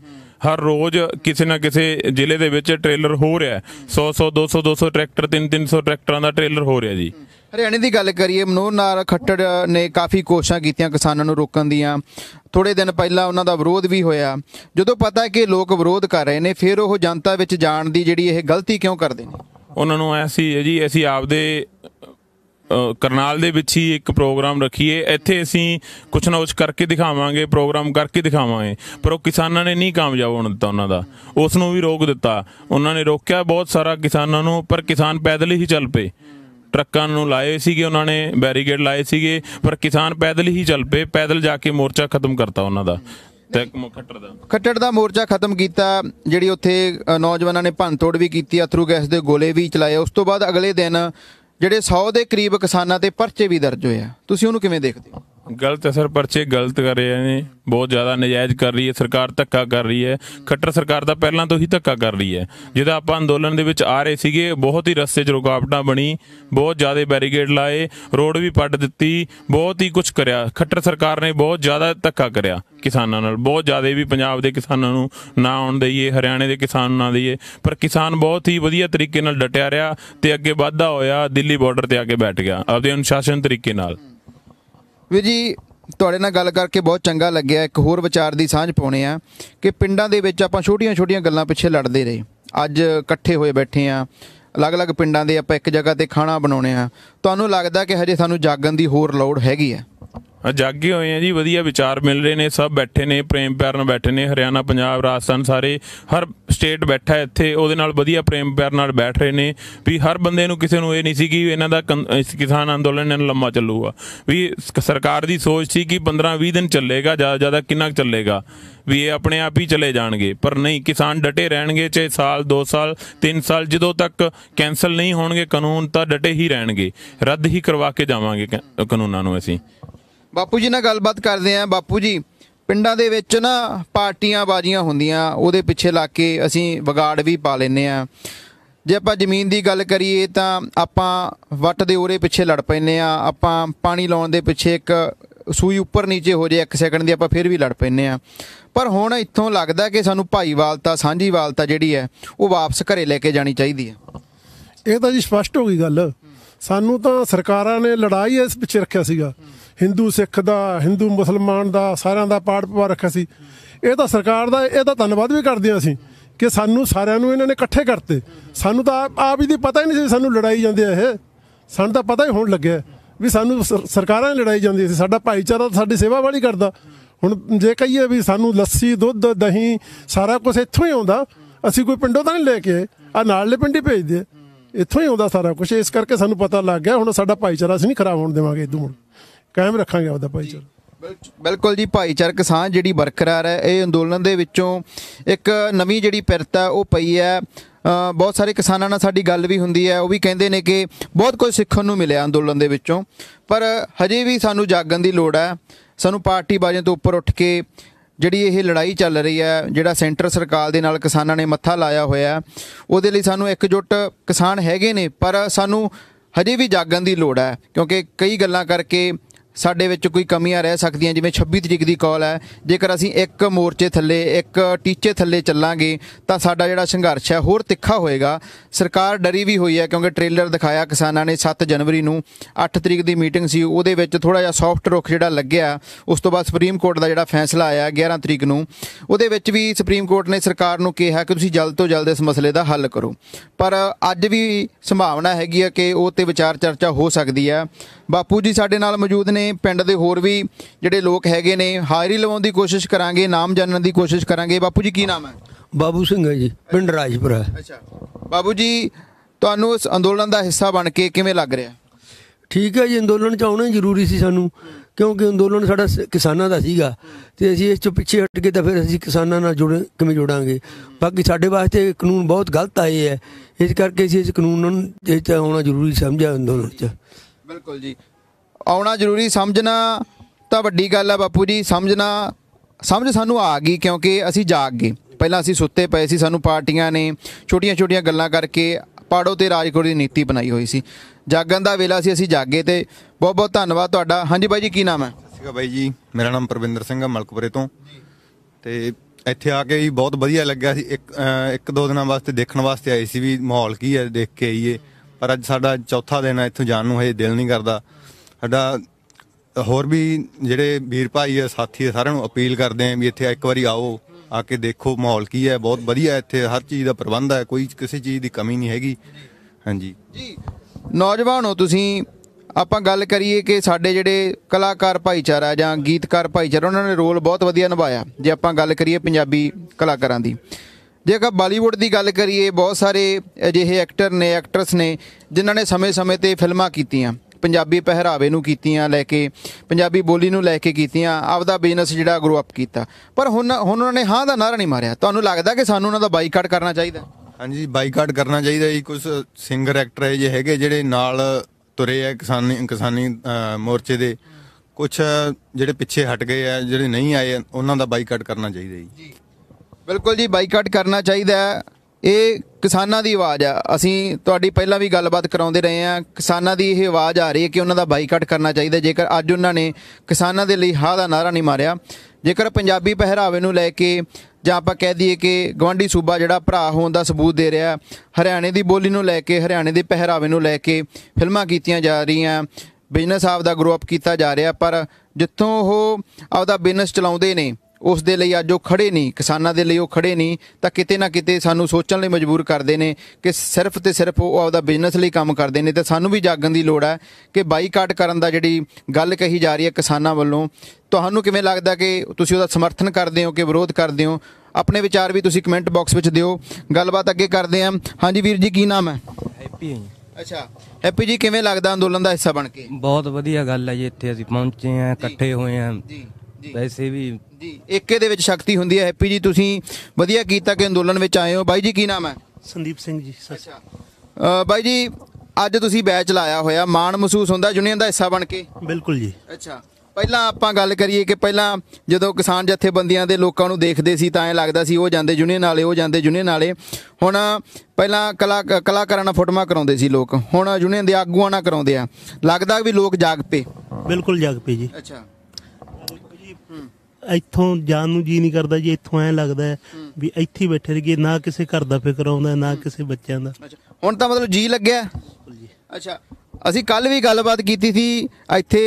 ਹਰ ਰੋਜ਼ ਕਿਸੇ ਨਾ ਕਿਸੇ ਜ਼ਿਲ੍ਹੇ ਦੇ ਵਿੱਚ ਟ੍ਰੇਲਰ ਹੋ ਰਿਹਾ 100 100 200 200 ਟਰੈਕਟਰ 3 300 ਟਰੈਕਟਰਾਂ ਦਾ ਟ੍ਰੇਲਰ ਹੋ ਰਿਹਾ ਜੀ ਹਰਿਆਣੇ ਦੀ ਗੱਲ ਕਰੀਏ ਮਨੋਹਰ ਨਾਰ ਖੱਟੜ ਨੇ ਕਾਫੀ ਕੋਸ਼ਿਸ਼ਾਂ ਕੀਤੀਆਂ ਕਿਸਾਨਾਂ ਨੂੰ ਰੋਕਣ ਦੀਆਂ ਥੋੜੇ ਦਿਨ ਪਹਿਲਾਂ ਉਹਨਾਂ ਦਾ ਵਿਰੋਧ ਵੀ ਹੋਇਆ ਜਦੋਂ ਪਤਾ ਕਿ ਲੋਕ ਵਿਰੋਧ ਕਰ ਰਹੇ ਨੇ ਫਿਰ ਉਹ ਜਨਤਾ ਵਿੱਚ ਜਾਣ ਦੀ ਜਿਹੜੀ ਇਹ ਗਲਤੀ ਕਿਉਂ ਕਰਦੇ ਨੇ ਉਹਨਾਂ ਨੂੰ ਐਸੀ ਹੈ ਜੀ ਅਸੀਂ ਆਪਦੇ ਕਰਨਾਲ ਦੇ ਵਿੱਚ ਹੀ ਇੱਕ ਪ੍ਰੋਗਰਾਮ ਰੱਖੀਏ ਇੱਥੇ ਅਸੀਂ ਕੁਝ ਨਾ ਕੁਝ ਕਰਕੇ ਦਿਖਾਵਾਂਗੇ ਪ੍ਰੋਗਰਾਮ ਕਰਕੇ ਦਿਖਾਵਾਂਗੇ ਪਰ ਉਹ ਕਿਸਾਨਾਂ ਨੇ ਨਹੀਂ ਕਾਮਯਾਬ ਹੋਣ ਦਿੱਤਾ ਉਹਨਾਂ ਦਾ ਉਸ ਨੂੰ ਵੀ ਰੋਕ ਦਿੱਤਾ ਉਹਨਾਂ ਨੇ ਰੋਕਿਆ ਬਹੁਤ ਸਾਰਾ ਕਿਸਾਨਾਂ ਨੂੰ ਪਰ ਕਿਸਾਨ ਪੈਦਲ ਹੀ ਚੱਲ ਪਏ ਟਰੱਕਾਂ ਨੂੰ ਲਾਏ ਸੀਗੇ ਉਹਨਾਂ ਨੇ ਬੈਰੀਕੇਡ ਲਾਏ ਸੀਗੇ ਪਰ ਕਿਸਾਨ ਪੈਦਲ ਹੀ ਚੱਲ ਪਏ ਪੈਦਲ ਜਾ ਕੇ ਮੋਰਚਾ ਖਤਮ ਕਰਤਾ ਉਹਨਾਂ ਦਾ ਤੇ ਖੱਟੜ ਦਾ ਖੱਟੜ ਦਾ ਮੋਰਚਾ ਖਤਮ ਕੀਤਾ ਜਿਹੜੀ ਉੱਥੇ ਨੌਜਵਾਨਾਂ ਨੇ ਭੰਨਤੋੜ ਵੀ ਕੀਤੀ ਅਥਰੂ ਗੈਸ ਦੇ ਗੋਲੇ ਵੀ ਚਲਾਏ ਉਸ ਤੋਂ ਬਾਅਦ ਅਗਲੇ ਦਿਨ ਜਿਹੜੇ 100 ਦੇ ਕਰੀਬ ਕਿਸਾਨਾਂ ਤੇ ਪਰਚੇ ਵੀ ਦਰਜ ਹੋਏ ਆ ਤੁਸੀਂ ਉਹਨੂੰ ਕਿਵੇਂ ਦੇਖਦੇ ਹੋ ਗਲਤ ਅਸਰ ਪਰਚੇ ਗਲਤ ਕਰ ਰਹੇ ਨੇ ਬਹੁਤ ਜ਼ਿਆਦਾ ਨਜਾਇਜ਼ ਕਰ ਰਹੀ ਹੈ ਸਰਕਾਰ ਧੱਕਾ ਕਰ ਰਹੀ ਹੈ ਖੱਟਰ ਸਰਕਾਰ ਦਾ ਪਹਿਲਾਂ ਤੋਂ ਹੀ ਧੱਕਾ ਕਰ ਰਹੀ ਹੈ ਜਿਹਦਾ ਆਪਾਂ ਅੰਦੋਲਨ ਦੇ ਵਿੱਚ ਆ ਰਹੇ ਸੀਗੇ ਬਹੁਤ ਹੀ ਰਸਤੇ 'ਚ ਰੁਕਾਵਟਾਂ ਬਣੀ ਬਹੁਤ ਜ਼ਿਆਦਾ ਬੈਰੀਗੇਡ ਲਾਏ ਰੋਡ ਵੀ ਪੱਟ ਦਿੱਤੀ ਬਹੁਤ ਹੀ ਕੁਝ ਕਰਿਆ ਖੱਟਰ ਸਰਕਾਰ ਨੇ ਬਹੁਤ ਜ਼ਿਆਦਾ ਧੱਕਾ ਕਰਿਆ ਕਿਸਾਨਾਂ ਨਾਲ ਬਹੁਤ ਜ਼ਿਆਦਾ ਵੀ ਪੰਜਾਬ ਦੇ ਕਿਸਾਨਾਂ ਨੂੰ ਨਾ ਆਉਣ ਦਈਏ ਹਰਿਆਣੇ ਦੇ ਕਿਸਾਨ ਨਾ ਦਈਏ ਪਰ ਕਿਸਾਨ ਬਹੁਤ ਹੀ ਵਧੀਆ ਤਰੀਕੇ ਨਾਲ ਡਟਿਆ ਰਿਹਾ ਤੇ ਅੱਗੇ ਵਾਧਾ ਹੋਇਆ ਦਿੱਲੀ ਬਾਰਡਰ ਤੇ ਆ ਕੇ ਬੈਠ ਗਿਆ ਆਪਦੇ ਅਨੁਸ਼ਾਸਨ ਤਰੀਕੇ ਨਾਲ ਵੀ ਜੀ ਤੁਹਾਡੇ ਨਾਲ ਗੱਲ ਕਰਕੇ ਬਹੁਤ ਚੰਗਾ ਲੱਗਿਆ ਇੱਕ ਹੋਰ ਵਿਚਾਰ ਦੀ ਸਾਂਝ ਪਾਉਣੇ ਆ ਕਿ ਪਿੰਡਾਂ ਦੇ ਵਿੱਚ ਆਪਾਂ ਛੋਟੀਆਂ-ਛੋਟੀਆਂ ਗੱਲਾਂ ਪਿੱਛੇ ਲੜਦੇ ਰਹੇ ਅੱਜ ਇਕੱਠੇ ਹੋਏ ਬੈਠੇ ਆ ਅਲੱਗ-ਅਲੱਗ ਪਿੰਡਾਂ ਦੇ ਆਪਾਂ ਇੱਕ ਜਗ੍ਹਾ ਤੇ ਖਾਣਾ ਬਣਾਉਣੇ ਆ ਤੁਹਾਨੂੰ ਲੱਗਦਾ ਕਿ ਹਜੇ ਸਾਨੂੰ ਜਾਗਣ ਦੀ ਹੋਰ ਲੋੜ ਹੈਗੀ ਆ ਜਾਗੇ ਹੋਏ ਆ ਜੀ ਵਧੀਆ ਵਿਚਾਰ ਮਿਲ ਰਹੇ ਨੇ ਸਭ ਬੈਠੇ ਨੇ ਪ੍ਰੇਮ ਪਿਆਰ ਨਾਲ ਬੈਠੇ ਨੇ ਹਰਿਆਣਾ ਪੰਜਾਬ ਰਾਜਸਥਾਨ ਸਾਰੇ ਹਰ ਸਟੇਟ ਬੈਠਾ ਇੱਥੇ ਉਹਦੇ ਨਾਲ ਵਧੀਆ ਪ੍ਰੇਮ ਪਿਆਰ ਨਾਲ ਬੈਠ ਰਹੇ ਨੇ ਵੀ ਹਰ ਬੰਦੇ ਨੂੰ ਕਿਸੇ ਨੂੰ ਇਹ ਨਹੀਂ ਸੀ ਕਿ ਇਹਨਾਂ ਦਾ ਕਿਸਾਨ ਅੰਦੋਲਨ ਇਹਨਾਂ ਲੰਮਾ ਚੱਲੂਗਾ ਵੀ ਸਰਕਾਰ ਦੀ ਸੋਚ ਸੀ ਕਿ 15-20 ਦਿਨ ਚੱਲੇਗਾ ਜਿਆਦਾ ਜਿਆਦਾ ਕਿੰਨਾ ਚੱਲੇਗਾ ਵੀ ਇਹ ਆਪਣੇ ਆਪ ਹੀ ਚਲੇ ਜਾਣਗੇ ਪਰ ਨਹੀਂ ਕਿਸਾਨ ਡਟੇ ਰਹਿਣਗੇ ਚਾਹੇ ਸਾਲ 2 ਸਾਲ 3 ਸਾਲ ਜਦੋਂ ਤੱਕ ਕੈਨਸਲ ਨਹੀਂ ਹੋਣਗੇ ਕਾਨੂੰਨ ਤਾਂ ਡਟੇ ਹੀ ਰਹਿਣਗੇ ਰੱਦ ਹੀ ਕਰਵਾ ਕੇ ਜਾਵਾਂਗੇ ਕਾਨੂੰਨਾਂ ਨੂੰ ਅਸੀਂ ਬਾਪੂ ਜੀ ਨਾਲ ਗੱਲਬਾਤ ਕਰਦੇ ਆਂ ਬਾਪੂ ਜੀ ਪਿੰਡਾਂ ਦੇ ਵਿੱਚ ਨਾ ਪਾਰਟੀਆਂ ਬਾਜ਼ੀਆਂ ਹੁੰਦੀਆਂ ਉਹਦੇ ਪਿੱਛੇ ਲਾ ਕੇ ਅਸੀਂ ਵਿਗਾੜ ਵੀ ਪਾ ਲੈਨੇ ਆ ਜੇ ਆਪਾਂ ਜ਼ਮੀਨ ਦੀ ਗੱਲ ਕਰੀਏ ਤਾਂ ਆਪਾਂ ਵੱਟ ਦੇ ਉਰੇ ਪਿੱਛੇ ਲੜ ਪੈਨੇ ਆ ਆਪਾਂ ਪਾਣੀ ਲਾਉਣ ਦੇ ਪਿੱਛੇ ਇੱਕ ਸੂਈ ਉੱਪਰ ਨੀਚੇ ਹੋ ਜੇ 1 ਸੈਕਿੰਡ ਦੀ ਆਪਾਂ ਫਿਰ ਵੀ ਲੜ ਪੈਨੇ ਆ ਪਰ ਹੁਣ ਇੱਥੋਂ ਲੱਗਦਾ ਕਿ ਸਾਨੂੰ ਭਾਈਵਾਲਤਾ ਸਾਂਝੀਵਾਲਤਾ ਜਿਹੜੀ ਹੈ ਉਹ ਵਾਪਸ ਘਰੇ ਲੈ ਕੇ ਜਾਣੀ ਚਾਹੀਦੀ ਹੈ ਇਹ ਤਾਂ ਜੀ ਸਪਸ਼ਟ ਹੋ ਗਈ ਗੱਲ ਸਾਨੂੰ ਤਾਂ ਸਰਕਾਰਾਂ ਨੇ ਲੜਾਈ ਇਸ ਪਿੱਛੇ ਰੱਖਿਆ ਸੀਗਾ ਹਿੰਦੂ ਸਿੱਖ ਦਾ ਹਿੰਦੂ ਮੁਸਲਮਾਨ ਦਾ ਸਾਰਿਆਂ ਦਾ ਪਾੜ ਪਵਾ ਰੱਖਿਆ ਸੀ ਇਹ ਤਾਂ ਸਰਕਾਰ ਦਾ ਇਹਦਾ ਧੰਨਵਾਦ ਵੀ ਕਰਦੇ ਹਾਂ ਅਸੀਂ ਕਿ ਸਾਨੂੰ ਸਾਰਿਆਂ ਨੂੰ ਇਹਨਾਂ ਨੇ ਇਕੱਠੇ ਕਰਤੇ ਸਾਨੂੰ ਤਾਂ ਆਪ ਹੀ ਦੀ ਪਤਾ ਹੀ ਨਹੀਂ ਸੀ ਸਾਨੂੰ ਲੜਾਈ ਜਾਂਦੇ ਇਹ ਸਾਨੂੰ ਤਾਂ ਪਤਾ ਹੀ ਹੋਣ ਲੱਗਿਆ ਵੀ ਸਾਨੂੰ ਸਰਕਾਰਾਂ ਨੇ ਲੜਾਈ ਜਾਂਦੀ ਸੀ ਸਾਡਾ ਭਾਈਚਾਰਾ ਸਾਡੀ ਸੇਵਾ ਵਾਲੀ ਕਰਦਾ ਹੁਣ ਜੇ ਕਹੀਏ ਵੀ ਸਾਨੂੰ ਲੱਸੀ ਦੁੱਧ ਦਹੀਂ ਸਾਰਾ ਕੁਝ ਇੱਥੋਂ ਹੀ ਆਉਂਦਾ ਅਸੀਂ ਕੋਈ ਪਿੰਡੋਂ ਤਾਂ ਨਹੀਂ ਲੈ ਕੇ ਆ ਨਾਲਲੇ ਪਿੰਡੀ ਭੇਜਦੇ ਇੱਥੋਂ ਹੀ ਆਉਂਦਾ ਸਾਰਾ ਕੁਝ ਇਸ ਕਰਕੇ ਸਾਨੂੰ ਪਤਾ ਲੱਗ ਗਿਆ ਹੁਣ ਸਾਡਾ ਭਾਈਚਾਰਾ ਅਸੀਂ ਨਹੀਂ ਖਰਾਬ ਹੋਣ ਦੇਵਾਂਗੇ ਇਦੋਂ ਹੁਣ ਕਾਇਮ ਰੱਖਾਂਗੇ ਆਪਦਾ ਭਾਈਚਾਰਾ ਬਿਲਕੁਲ ਜੀ ਭਾਈਚਾਰਕ ਸਾਂਝ ਜਿਹੜੀ ਬਰਕਰਾਰ ਹੈ ਇਹ ਅੰਦੋਲਨ ਦੇ ਵਿੱਚੋਂ ਇੱਕ ਨਵੀਂ ਜਿਹੜੀ ਪਿਰਤ ਹੈ ਉਹ ਪਈ ਹੈ ਬਹੁਤ ਸਾਰੇ ਕਿਸਾਨਾਂ ਨਾਲ ਸਾਡੀ ਗੱਲ ਵੀ ਹੁੰਦੀ ਹੈ ਉਹ ਵੀ ਕਹਿੰਦੇ ਨੇ ਕਿ ਬਹੁਤ ਕੁਝ ਸਿੱਖਣ ਨੂੰ ਮਿਲਿਆ ਅੰਦੋਲਨ ਦੇ ਵਿੱਚੋਂ ਪਰ ਹਜੇ ਵੀ ਸਾਨੂੰ ਜਾਗਣ ਦੀ ਲੋੜ ਹੈ ਸਾਨੂੰ ਪਾਰਟੀ ਬਾਜ਼ਾਂ ਤੋਂ ਉੱਪਰ ਉੱਠ ਕੇ ਜਿਹੜੀ ਇਹ ਲੜਾਈ ਚੱਲ ਰਹੀ ਹੈ ਜਿਹੜਾ ਸੈਂਟਰ ਸਰਕਾਰ ਦੇ ਨਾਲ ਕਿਸਾਨਾਂ ਨੇ ਮੱਥਾ ਲਾਇਆ ਹੋਇਆ ਉਹਦੇ ਲਈ ਸਾਨੂੰ ਇਕਜੁੱਟ ਕਿਸਾਨ ਹੈਗੇ ਨੇ ਪਰ ਸਾਨੂੰ ਹਜੇ ਵੀ ਜਾਗਣ ਦੀ ਲੋੜ ਹੈ ਕਿਉਂਕਿ ਕਈ ਗੱਲਾਂ ਕਰਕੇ ਸਾਡੇ ਵਿੱਚ ਕੋਈ ਕਮੀਆਂ ਰਹਿ ਸਕਦੀਆਂ ਜਿਵੇਂ 26 ਤਰੀਕ ਦੀ ਕਾਲ ਹੈ ਜੇਕਰ ਅਸੀਂ ਇੱਕ ਮੋਰਚੇ ਥੱਲੇ ਇੱਕ ਟੀਚੇ ਥੱਲੇ ਚੱਲਾਂਗੇ ਤਾਂ ਸਾਡਾ ਜਿਹੜਾ ਸੰਘਰਸ਼ ਹੈ ਹੋਰ ਤਿੱਖਾ ਹੋਏਗਾ ਸਰਕਾਰ ਡਰੀ ਵੀ ਹੋਈ ਹੈ ਕਿਉਂਕਿ ਟ੍ਰੇਲਰ ਦਿਖਾਇਆ ਕਿਸਾਨਾਂ ਨੇ 7 ਜਨਵਰੀ ਨੂੰ 8 ਤਰੀਕ ਦੀ ਮੀਟਿੰਗ ਸੀ ਉਹਦੇ ਵਿੱਚ ਥੋੜਾ ਜਿਹਾ ਸੌਫਟ ਰੁਖ ਜਿਹੜਾ ਲੱਗਿਆ ਉਸ ਤੋਂ ਬਾਅਦ ਸੁਪਰੀਮ ਕੋਰਟ ਦਾ ਜਿਹੜਾ ਫੈਸਲਾ ਆਇਆ 11 ਤਰੀਕ ਨੂੰ ਉਹਦੇ ਵਿੱਚ ਵੀ ਸੁਪਰੀਮ ਕੋਰਟ ਨੇ ਸਰਕਾਰ ਨੂੰ ਕਿਹਾ ਕਿ ਤੁਸੀਂ ਜਲਦ ਤੋਂ ਜਲਦ ਇਸ ਮਸਲੇ ਦਾ ਹੱਲ ਕਰੋ ਪਰ ਅੱਜ ਵੀ ਸੰਭਾਵਨਾ ਹੈਗੀ ਹੈ ਕਿ ਉਹ ਤੇ ਵਿਚਾਰ ਚਰਚਾ ਹੋ ਸਕਦੀ ਹੈ ਬਾਪੂ ਜੀ ਸਾਡੇ ਨਾਲ ਮੌਜੂਦ ਨੇ ਨੇ ਪਿੰਡ ਦੇ ਹੋਰ ਵੀ ਜਿਹੜੇ ਲੋਕ ਹੈਗੇ ਨੇ ਹਾਜ਼ਰੀ ਲਵਾਉਣ ਦੀ ਕੋਸ਼ਿਸ਼ ਕਰਾਂਗੇ ਨਾਮ ਜਾਣਨ ਦੀ ਕੋਸ਼ਿਸ਼ ਕਰਾਂਗੇ ਬਾਪੂ ਜੀ ਕੀ ਨਾਮ ਹੈ ਬਾਬੂ ਸਿੰਘ ਹੈ ਜੀ ਪਿੰਡ ਰਾਜਪੁਰਾ ਅੱਛਾ ਬਾਬੂ ਜੀ ਤੁਹਾਨੂੰ ਇਸ ਅੰਦੋਲਨ ਦਾ ਹਿੱਸਾ ਬਣ ਕੇ ਕਿਵੇਂ ਲੱਗ ਰਿਹਾ ਠੀਕ ਹੈ ਜੀ ਅੰਦੋਲਨ ਚ ਆਉਣਾ ਜ਼ਰੂਰੀ ਸੀ ਸਾਨੂੰ ਕਿਉਂਕਿ ਅੰਦੋਲਨ ਸਾਡਾ ਕਿਸਾਨਾਂ ਦਾ ਸੀਗਾ ਤੇ ਅਸੀਂ ਇਸ ਤੋਂ ਪਿੱਛੇ ਹਟ ਕੇ ਤਾਂ ਫਿਰ ਅਸੀਂ ਕਿਸਾਨਾਂ ਨਾਲ ਜੁੜ ਕਿਵੇਂ ਜੁੜਾਂਗੇ ਬਾਕੀ ਸਾਡੇ ਵਾਸਤੇ ਕਾਨੂੰਨ ਬਹੁਤ ਗਲਤ ਆਏ ਹੈ ਇਸ ਕਰਕੇ ਅਸੀਂ ਇਸ ਕਾਨੂੰਨ ਨੂੰ ਜੇ ਤਾਂ ਆਉਣਾ ਜ਼ਰੂਰੀ ਸਮਝਿਆ ਅੰਦੋਲਨ ਚ ਬਿਲਕੁਲ ਜੀ ਆਉਣਾ ਜ਼ਰੂਰੀ ਸਮਝਣਾ ਤਾਂ ਵੱਡੀ ਗੱਲ ਆ ਬਾਪੂ ਜੀ ਸਮਝਣਾ ਸਮਝ ਸਾਨੂੰ ਆ ਗਈ ਕਿਉਂਕਿ ਅਸੀਂ ਜਾਗ ਗਏ ਪਹਿਲਾਂ ਅਸੀਂ ਸੁੱਤੇ ਪਏ ਸੀ ਸਾਨੂੰ ਪਾਰਟੀਆਂ ਨੇ ਛੋਟੀਆਂ-ਛੋਟੀਆਂ ਗੱਲਾਂ ਕਰਕੇ ਪਾੜੋ ਤੇ ਰਾਜਕੋਟ ਦੀ ਨੀਤੀ ਬਣਾਈ ਹੋਈ ਸੀ ਜਾਗਣ ਦਾ ਵੇਲਾ ਸੀ ਅਸੀਂ ਜਾਗੇ ਤੇ ਬਹੁਤ-ਬਹੁਤ ਧੰਨਵਾਦ ਤੁਹਾਡਾ ਹਾਂਜੀ ਬਾਈ ਜੀ ਕੀ ਨਾਮ ਹੈ ਸੀਗਾ ਬਾਈ ਜੀ ਮੇਰਾ ਨਾਮ ਪ੍ਰਵਿੰਦਰ ਸਿੰਘ ਹੈ ਮਲਕਪੁਰੇ ਤੋਂ ਤੇ ਇੱਥੇ ਆ ਕੇ ਵੀ ਬਹੁਤ ਵਧੀਆ ਲੱਗਿਆ ਸੀ ਇੱਕ ਇੱਕ ਦੋ ਦਿਨਾਂ ਵਾਸਤੇ ਦੇਖਣ ਵਾਸਤੇ ਆਏ ਸੀ ਵੀ ਮਾਹੌਲ ਕੀ ਹੈ ਦੇਖ ਕੇ ਆਈਏ ਪਰ ਅੱਜ ਸਾਡਾ ਚੌਥਾ ਦਿਨ ਹੈ ਇੱਥੋਂ ਜਾਣ ਨੂੰ ਹਜੇ ਦਿਲ ਨਹੀਂ ਕਰਦਾ ਸਾਡਾ ਹੋਰ ਵੀ ਜਿਹੜੇ ਵੀਰ ਭਾਈ ਆ ਸਾਥੀ ਆ ਸਾਰਿਆਂ ਨੂੰ ਅਪੀਲ ਕਰਦੇ ਆਂ ਵੀ ਇੱਥੇ ਇੱਕ ਵਾਰੀ ਆਓ ਆ ਕੇ ਦੇਖੋ ਮਾਹੌਲ ਕੀ ਹੈ ਬਹੁਤ ਵਧੀਆ ਇੱਥੇ ਹਰ ਚੀਜ਼ ਦਾ ਪ੍ਰਬੰਧ ਹੈ ਕੋਈ ਕਿਸੇ ਚੀਜ਼ ਦੀ ਕਮੀ ਨਹੀਂ ਹੈਗੀ ਹਾਂਜੀ ਜੀ ਨੌਜਵਾਨੋ ਤੁਸੀਂ ਆਪਾਂ ਗੱਲ ਕਰੀਏ ਕਿ ਸਾਡੇ ਜਿਹੜੇ ਕਲਾਕਾਰ ਭਾਈਚਾਰਾ ਜਾਂ ਗੀਤਕਾਰ ਭਾਈਚਾਰਾ ਉਹਨਾਂ ਨੇ ਰੋਲ ਬਹੁਤ ਵਧੀਆ ਨਿਭਾਇਆ ਜੇ ਆਪਾਂ ਗੱਲ ਕਰੀਏ ਪੰਜਾਬੀ ਕਲਾਕਾਰਾਂ ਦੀ ਜੇਕਰ ਬਾਲੀਵੁੱਡ ਦੀ ਗੱਲ ਕਰੀਏ ਬਹੁਤ ਸਾਰੇ ਅਜਿਹੇ ਐਕਟਰ ਨੇ ਐਕਟਰਸ ਨੇ ਜਿਨ੍ਹਾਂ ਨੇ ਸਮੇਂ-ਸਮੇਂ ਤੇ ਫਿਲਮਾਂ ਕੀਤੀਆਂ ਪੰਜਾਬੀ ਪਹਿਰਾਵੇ ਨੂੰ ਕੀਤੀਆਂ ਲੈ ਕੇ ਪੰਜਾਬੀ ਬੋਲੀ ਨੂੰ ਲੈ ਕੇ ਕੀਤੀਆਂ ਆਪਦਾ ਬਿਜ਼ਨਸ ਜਿਹੜਾ ਗਰੋ ਅਪ ਕੀਤਾ ਪਰ ਹੁਣ ਹੁਣ ਉਹਨਾਂ ਨੇ ਹਾਂ ਦਾ ਨਾਰਾ ਨਹੀਂ ਮਾਰਿਆ ਤੁਹਾਨੂੰ ਲੱਗਦਾ ਕਿ ਸਾਨੂੰ ਉਹਨਾਂ ਦਾ ਬਾਈਕਾਟ ਕਰਨਾ ਚਾਹੀਦਾ ਹਾਂਜੀ ਬਾਈਕਾਟ ਕਰਨਾ ਚਾਹੀਦਾ ਜੀ ਕੁਝ ਸਿੰਗਰ ਐਕਟਰ ਹੈ ਜੇ ਹੈਗੇ ਜਿਹੜੇ ਨਾਲ ਤੁਰੇ ਆ ਕਿਸਾਨੀ ਕਿਸਾਨੀ ਮੋਰਚੇ ਦੇ ਕੁਝ ਜਿਹੜੇ ਪਿੱਛੇ ਹਟ ਗਏ ਆ ਜਿਹੜੇ ਨਹੀਂ ਆਏ ਉਹਨਾਂ ਦਾ ਬਾਈਕਾਟ ਕਰਨਾ ਚਾਹੀਦਾ ਜੀ ਬਿਲਕੁਲ ਜੀ ਬਾਈਕਾਟ ਕਰਨਾ ਚਾਹੀਦਾ ਹੈ ਇਹ ਕਿਸਾਨਾਂ ਦੀ ਆਵਾਜ਼ ਆ ਅਸੀਂ ਤੁਹਾਡੀ ਪਹਿਲਾਂ ਵੀ ਗੱਲਬਾਤ ਕਰਾਉਂਦੇ ਰਹੇ ਆ ਕਿਸਾਨਾਂ ਦੀ ਇਹ ਆਵਾਜ਼ ਆ ਰਹੀ ਹੈ ਕਿ ਉਹਨਾਂ ਦਾ ਬਾਈਕਾਟ ਕਰਨਾ ਚਾਹੀਦਾ ਜੇਕਰ ਅੱਜ ਉਹਨਾਂ ਨੇ ਕਿਸਾਨਾਂ ਦੇ ਲਈ ਹਾ ਦਾ ਨਾਰਾ ਨਹੀਂ ਮਾਰਿਆ ਜੇਕਰ ਪੰਜਾਬੀ ਪਹਿਰਾਵੇ ਨੂੰ ਲੈ ਕੇ ਜਾਂ ਆਪਾਂ ਕਹਿ ਦਈਏ ਕਿ ਗਵਾਂਡੀ ਸੂਬਾ ਜਿਹੜਾ ਭਰਾ ਹੋਣ ਦਾ ਸਬੂਤ ਦੇ ਰਿਹਾ ਹਰਿਆਣੇ ਦੀ ਬੋਲੀ ਨੂੰ ਲੈ ਕੇ ਹਰਿਆਣੇ ਦੇ ਪਹਿਰਾਵੇ ਨੂੰ ਲੈ ਕੇ ਫਿਲਮਾਂ ਕੀਤੀਆਂ ਜਾ ਰਹੀਆਂ ਬਿਜ਼ਨਸ ਆਪ ਦਾ ਗਰੋਅ ਅਪ ਕੀਤਾ ਜਾ ਰਿਹਾ ਪਰ ਜਿੱਥੋਂ ਉਹ ਆਪਦਾ ਬਿਜ਼ਨਸ ਚਲਾਉਂਦੇ ਨੇ ਉਸ ਦੇ ਲਈ ਅੱਜ ਉਹ ਖੜੇ ਨਹੀਂ ਕਿਸਾਨਾਂ ਦੇ ਲਈ ਉਹ ਖੜੇ ਨਹੀਂ ਤਾਂ ਕਿਤੇ ਨਾ ਕਿਤੇ ਸਾਨੂੰ ਸੋਚਣ ਲਈ ਮਜਬੂਰ ਕਰਦੇ ਨੇ ਕਿ ਸਿਰਫ ਤੇ ਸਿਰਫ ਉਹ ਆਪਦਾ ਬਿਜ਼ਨਸ ਲਈ ਕੰਮ ਕਰਦੇ ਨੇ ਤੇ ਸਾਨੂੰ ਵੀ ਜਾਗਣ ਦੀ ਲੋੜ ਹੈ ਕਿ ਬਾਈਕਾਟ ਕਰਨ ਦਾ ਜਿਹੜੀ ਗੱਲ ਕਹੀ ਜਾ ਰਹੀ ਹੈ ਕਿਸਾਨਾਂ ਵੱਲੋਂ ਤੁਹਾਨੂੰ ਕਿਵੇਂ ਲੱਗਦਾ ਕਿ ਤੁਸੀਂ ਉਹਦਾ ਸਮਰਥਨ ਕਰਦੇ ਹੋ ਕਿ ਵਿਰੋਧ ਕਰਦੇ ਹੋ ਆਪਣੇ ਵਿਚਾਰ ਵੀ ਤੁਸੀਂ ਕਮੈਂਟ ਬਾਕਸ ਵਿੱਚ ਦਿਓ ਗੱਲਬਾਤ ਅੱਗੇ ਕਰਦੇ ਹਾਂ ਹਾਂਜੀ ਵੀਰ ਜੀ ਕੀ ਨਾਮ ਹੈ ਹੈਪੀ ਹੈ ਅੱਛਾ ਹੈਪੀ ਜੀ ਕਿਵੇਂ ਲੱਗਦਾ ਅੰਦੋਲਨ ਦਾ ਹਿੱਸਾ ਬਣ ਕੇ ਬਹੁਤ ਵਧੀਆ ਗੱਲ ਹੈ ਜੀ ਇੱਥੇ ਅਸੀਂ ਪਹੁੰਚੇ ਆ ਇਕੱਠੇ ਹੋਏ ਆ ਜੀ ਵੈਸੇ ਵੀ ਜੀ ਏਕੇ ਦੇ ਵਿੱਚ ਸ਼ਕਤੀ ਹੁੰਦੀ ਹੈ ਹੈਪੀ ਜੀ ਤੁਸੀਂ ਵਧੀਆ ਕੀਤਾ ਕਿ ਅੰਦੋਲਨ ਵਿੱਚ ਆਏ ਹੋ ਬਾਈ ਜੀ ਕੀ ਨਾਮ ਹੈ ਸੰਦੀਪ ਸਿੰਘ ਜੀ ਸਤਿ ਸ਼੍ਰੀ ਅਕਾਲ ਬਾਈ ਜੀ ਅੱਜ ਤੁਸੀਂ ਬੈਚ ਲਾਇਆ ਹੋਇਆ ਮਾਣ ਮਹਿਸੂਸ ਹੁੰਦਾ ਯੂਨੀਅਨ ਦਾ ਹਿੱਸਾ ਬਣ ਕੇ ਬਿਲਕੁਲ ਜੀ ਅੱਛਾ ਪਹਿਲਾਂ ਆਪਾਂ ਗੱਲ ਕਰੀਏ ਕਿ ਪਹਿਲਾਂ ਜਦੋਂ ਕਿਸਾਨ ਜਥੇਬੰਦੀਆਂ ਦੇ ਲੋਕਾਂ ਨੂੰ ਦੇਖਦੇ ਸੀ ਤਾਂ ਐ ਲੱਗਦਾ ਸੀ ਉਹ ਜਾਂਦੇ ਯੂਨੀਅਨ ਵਾਲੇ ਉਹ ਜਾਂਦੇ ਯੂਨੀਅਨ ਵਾਲੇ ਹੁਣ ਪਹਿਲਾਂ ਕਲਾ ਕਲਾਕਾਰਾਂ ਨਾਲ ਫੋਟੋਆਂ ਕਰਾਉਂਦੇ ਸੀ ਲੋਕ ਹੁਣ ਯੂਨੀਅਨ ਦੇ ਆਗੂਆਂ ਨਾਲ ਕਰਾਉਂਦੇ ਆ ਲੱਗਦਾ ਵੀ ਲੋਕ ਜਾਗ ਪਏ ਬਿਲਕੁਲ ਜਾਗ ਪਏ ਜੀ ਅੱਛਾ ਇੱਥੋਂ ਜਾਣ ਨੂੰ ਜੀ ਨਹੀਂ ਕਰਦਾ ਜੀ ਇੱਥੋਂ ਐ ਲੱਗਦਾ ਵੀ ਇੱਥੇ ਹੀ ਬੈਠੇ ਰਹੀਏ ਨਾ ਕਿਸੇ ਘਰ ਦਾ ਫਿਕਰ ਆਉਂਦਾ ਨਾ ਕਿਸੇ ਬੱਚਿਆਂ ਦਾ ਹੁਣ ਤਾਂ ਮਤਲਬ ਜੀ ਲੱਗਿਆ ਅੱਛਾ ਅਸੀਂ ਕੱਲ ਵੀ ਗੱਲਬਾਤ ਕੀਤੀ ਸੀ ਇੱਥੇ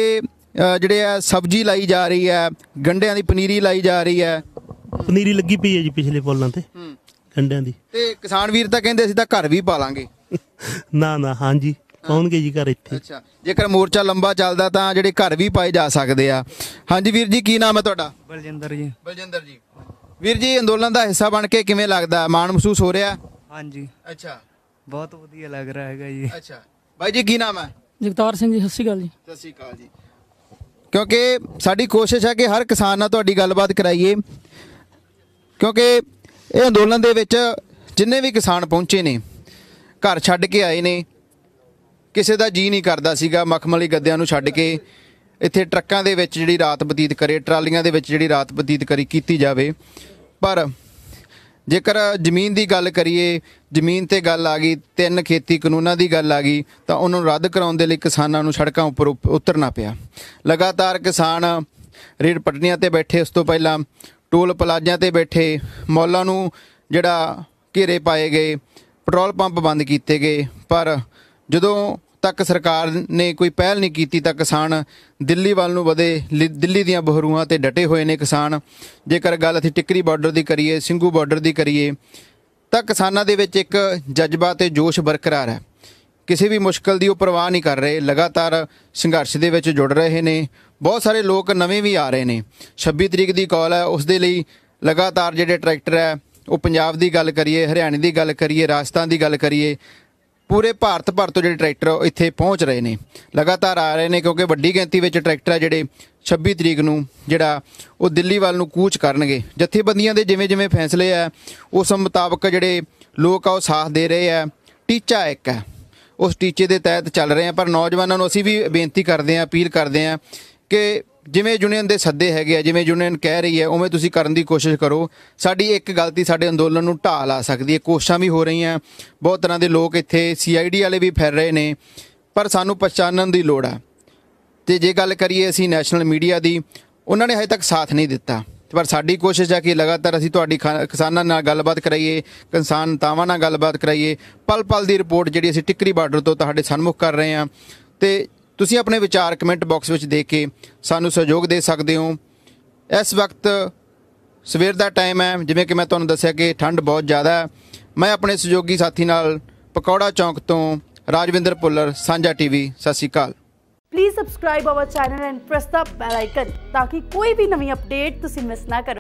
ਜਿਹੜੇ ਆ ਸਬਜ਼ੀ ਲਾਈ ਜਾ ਰਹੀ ਹੈ ਗੰਡਿਆਂ ਦੀ ਪਨੀਰੀ ਲਾਈ ਜਾ ਰਹੀ ਹੈ ਪਨੀਰੀ ਲੱਗੀ ਪਈ ਹੈ ਜੀ ਪਿਛਲੇ ਪੋਲਾਂ ਤੇ ਗੰਡਿਆਂ ਦੀ ਤੇ ਕਿਸਾਨ ਵੀਰ ਤਾਂ ਕਹਿੰਦੇ ਅਸੀਂ ਤਾਂ ਘਰ ਵੀ ਪਾ ਲਾਂਗੇ ਨਾ ਨਾ ਹਾਂਜੀ ਆਉਣਗੇ ਜੀ ਘਰ ਇੱਥੇ ਅੱਛਾ ਜੇਕਰ ਮੋਰਚਾ ਲੰਬਾ ਚੱਲਦਾ ਤਾਂ ਜਿਹੜੇ ਘਰ ਵੀ ਪਾਏ ਜਾ ਸਕਦੇ ਆ ਹਾਂਜੀ ਵੀਰ ਜੀ ਕੀ ਨਾਮ ਹੈ ਤੁਹਾਡਾ ਬਲਜਿੰਦਰ ਜੀ ਬਲਜਿੰਦਰ ਜੀ ਵੀਰ ਜੀ ਅੰਦੋਲਨ ਦਾ ਹਿੱਸਾ ਬਣ ਕੇ ਕਿਵੇਂ ਲੱਗਦਾ ਮਾਣ ਮਹਿਸੂਸ ਹੋ ਰਿਹਾ ਹਾਂਜੀ ਅੱਛਾ ਬਹੁਤ ਵਧੀਆ ਲੱਗ ਰਿਹਾ ਹੈਗਾ ਜੀ ਅੱਛਾ ਬਾਈ ਜੀ ਕੀ ਨਾਮ ਹੈ ਜਗਤਾਰ ਸਿੰਘ ਜੀ ਸਤਿ ਸ਼੍ਰੀ ਅਕਾਲ ਜੀ ਸਤਿ ਸ਼੍ਰੀ ਅਕਾਲ ਜੀ ਕਿਉਂਕਿ ਸਾਡੀ ਕੋਸ਼ਿਸ਼ ਹੈ ਕਿ ਹਰ ਕਿਸਾਨ ਨਾਲ ਤੁਹਾਡੀ ਗੱਲਬਾਤ ਕਰਾਈਏ ਕਿਉਂਕਿ ਇਹ ਅੰਦੋਲਨ ਦੇ ਵਿੱਚ ਜਿੰਨੇ ਵੀ ਕਿਸਾਨ ਪਹੁੰਚੇ ਨੇ ਘਰ ਛੱਡ ਕੇ ਆਏ ਨੇ ਕਿਸੇ ਦਾ ਜੀ ਨਹੀਂ ਕਰਦਾ ਸੀਗਾ ਮਖਮਲੀ ਗੱਦਿਆਂ ਨੂੰ ਛੱਡ ਕੇ ਇੱਥੇ ਟਰੱਕਾਂ ਦੇ ਵਿੱਚ ਜਿਹੜੀ ਰਾਤ ਬਤੀਤ ਕਰੇ ਟਰਾਲੀਆਂ ਦੇ ਵਿੱਚ ਜਿਹੜੀ ਰਾਤ ਬਤੀਤ ਕਰੀ ਕੀਤੀ ਜਾਵੇ ਪਰ ਜੇਕਰ ਜ਼ਮੀਨ ਦੀ ਗੱਲ ਕਰੀਏ ਜ਼ਮੀਨ ਤੇ ਗੱਲ ਆ ਗਈ ਤਿੰਨ ਖੇਤੀ ਕਾਨੂੰਨਾਂ ਦੀ ਗੱਲ ਆ ਗਈ ਤਾਂ ਉਹਨਾਂ ਨੂੰ ਰੱਦ ਕਰਾਉਣ ਦੇ ਲਈ ਕਿਸਾਨਾਂ ਨੂੰ ਸੜਕਾਂ ਉੱਪਰ ਉਤਰਨਾ ਪਿਆ ਲਗਾਤਾਰ ਕਿਸਾਨ ਰੇਡ ਪਟਨੀਆਂ ਤੇ ਬੈਠੇ ਉਸ ਤੋਂ ਪਹਿਲਾਂ ਟੋਲ ਪਲਾਜ਼ਾਂ ਤੇ ਬੈਠੇ ਮੌਲਾਂ ਨੂੰ ਜਿਹੜਾ ਘੇਰੇ ਪਾਏ ਗਏ ਪੈਟਰੋਲ ਪੰਪ ਬੰਦ ਕੀਤੇ ਗਏ ਪਰ ਜਦੋਂ ਤੱਕ ਸਰਕਾਰ ਨੇ ਕੋਈ ਪਹਿਲ ਨਹੀਂ ਕੀਤੀ ਤਾਂ ਕਿਸਾਨ ਦਿੱਲੀ ਵੱਲ ਨੂੰ ਵਧੇ ਦਿੱਲੀ ਦੀਆਂ ਬਹਰੂਆਂ ਤੇ ਡਟੇ ਹੋਏ ਨੇ ਕਿਸਾਨ ਜੇਕਰ ਗੱਲ ਅਸੀਂ ਟਿੱਕਰੀ ਬਾਰਡਰ ਦੀ ਕਰੀਏ ਸਿੰਘੂ ਬਾਰਡਰ ਦੀ ਕਰੀਏ ਤਾਂ ਕਿਸਾਨਾਂ ਦੇ ਵਿੱਚ ਇੱਕ ਜਜ਼ਬਾ ਤੇ ਜੋਸ਼ ਬਰਕਰਾਰ ਹੈ ਕਿਸੇ ਵੀ ਮੁਸ਼ਕਲ ਦੀ ਉਹ ਪਰਵਾਹ ਨਹੀਂ ਕਰ ਰਹੇ ਲਗਾਤਾਰ ਸੰਘਰਸ਼ ਦੇ ਵਿੱਚ ਜੁੜ ਰਹੇ ਨੇ ਬਹੁਤ ਸਾਰੇ ਲੋਕ ਨਵੇਂ ਵੀ ਆ ਰਹੇ ਨੇ 26 ਤਰੀਕ ਦੀ ਕਾਲ ਹੈ ਉਸ ਦੇ ਲਈ ਲਗਾਤਾਰ ਜਿਹੜੇ ਟਰੈਕਟਰ ਹੈ ਉਹ ਪੰਜਾਬ ਦੀ ਗੱਲ ਕਰੀਏ ਹਰਿਆਣੇ ਦੀ ਗੱਲ ਕਰੀਏ ਰਾਜਸਥਾਨ ਦੀ ਗੱਲ ਕਰੀਏ ਪੂਰੇ ਭਾਰਤ ਭਰ ਤੋਂ ਜਿਹੜੇ ਟਰੈਕਟਰ ਇੱਥੇ ਪਹੁੰਚ ਰਹੇ ਨੇ ਲਗਾਤਾਰ ਆ ਰਹੇ ਨੇ ਕਿਉਂਕਿ ਵੱਡੀ ਗਿਣਤੀ ਵਿੱਚ ਟਰੈਕਟਰ ਆ ਜਿਹੜੇ 26 ਤਰੀਕ ਨੂੰ ਜਿਹੜਾ ਉਹ ਦਿੱਲੀ ਵੱਲ ਨੂੰ ਕੂਚ ਕਰਨਗੇ ਜਥੇਬੰਦੀਆਂ ਦੇ ਜਿਵੇਂ ਜਿਵੇਂ ਫੈਸਲੇ ਆ ਉਸ ਮੁਤਾਬਕ ਜਿਹੜੇ ਲੋਕ ਆ ਉਹ ਸਾਥ ਦੇ ਰਹੇ ਆ ਟੀਚਾ ਇੱਕ ਹੈ ਉਸ ਟੀਚੇ ਦੇ ਤਹਿਤ ਚੱਲ ਰਹੇ ਆ ਪਰ ਨੌਜਵਾਨਾਂ ਨੂੰ ਅਸੀਂ ਵੀ ਬੇਨਤੀ ਕਰਦੇ ਆ ਅਪੀਲ ਕਰਦੇ ਆ ਕਿ ਜਿਵੇਂ ਯੂਨੀਅਨ ਦੇ ਸੱਦੇ ਹੈਗੇ ਆ ਜਿਵੇਂ ਯੂਨੀਅਨ ਕਹਿ ਰਹੀ ਹੈ ਉਵੇਂ ਤੁਸੀਂ ਕਰਨ ਦੀ ਕੋਸ਼ਿਸ਼ ਕਰੋ ਸਾਡੀ ਇੱਕ ਗਲਤੀ ਸਾਡੇ ਅੰਦੋਲਨ ਨੂੰ ਢਾਹ ਲਾ ਸਕਦੀ ਹੈ ਕੋਸ਼ਿਸ਼ਾਂ ਵੀ ਹੋ ਰਹੀਆਂ ਬਹੁਤ ਤਰ੍ਹਾਂ ਦੇ ਲੋਕ ਇੱਥੇ ਸੀਆਈਡੀ ਵਾਲੇ ਵੀ ਫਿਰ ਰਹੇ ਨੇ ਪਰ ਸਾਨੂੰ ਪਛਾਣਨ ਦੀ ਲੋੜ ਆ ਤੇ ਜੇ ਗੱਲ ਕਰੀਏ ਅਸੀਂ ਨੈਸ਼ਨਲ ਮੀਡੀਆ ਦੀ ਉਹਨਾਂ ਨੇ ਹਜੇ ਤੱਕ ਸਾਥ ਨਹੀਂ ਦਿੱਤਾ ਪਰ ਸਾਡੀ ਕੋਸ਼ਿਸ਼ ਹੈ ਕਿ ਲਗਾਤਾਰ ਅਸੀਂ ਤੁਹਾਡੀ ਕਿਸਾਨਾਂ ਨਾਲ ਗੱਲਬਾਤ ਕਰਾਈਏ ਕਿਸਾਨ ਤਾਵਾਂ ਨਾਲ ਗੱਲਬਾਤ ਕਰਾਈਏ ਪਲ ਪਲ ਦੀ ਰਿਪੋਰਟ ਜਿਹੜੀ ਅਸੀਂ ਟਿੱਕਰੀ ਬਾਰਡਰ ਤੋਂ ਤੁਹਾਡੇ ਸਾਹਮਣੇ ਕਰ ਰਹੇ ਹਾਂ ਤੇ ਤੁਸੀਂ ਆਪਣੇ ਵਿਚਾਰ ਕਮੈਂਟ ਬਾਕਸ ਵਿੱਚ ਦੇ ਕੇ ਸਾਨੂੰ ਸਹਿਯੋਗ ਦੇ ਸਕਦੇ ਹੋ ਇਸ ਵਕਤ ਸਵੇਰ ਦਾ ਟਾਈਮ ਹੈ ਜਿਵੇਂ ਕਿ ਮੈਂ ਤੁਹਾਨੂੰ ਦੱਸਿਆ ਕਿ ਠੰਡ ਬਹੁਤ ਜ਼ਿਆਦਾ ਹੈ ਮੈਂ ਆਪਣੇ ਸਹਿਯੋਗੀ ਸਾਥੀ ਨਾਲ ਪਕੌੜਾ ਚੌਂਕ ਤੋਂ ਰਾਜਵਿੰਦਰ ਪੁੱਲਰ ਸਾਂਝਾ ਟੀਵੀ ਸਤਿ ਸ਼੍ਰੀ ਅਕਾਲ please subscribe our channel and press the bell icon ਤਾਂ ਕਿ ਕੋਈ ਵੀ ਨਵੀਂ ਅਪਡੇਟ ਤੁਸੀਂ ਮਿਸ ਨਾ ਕਰੋ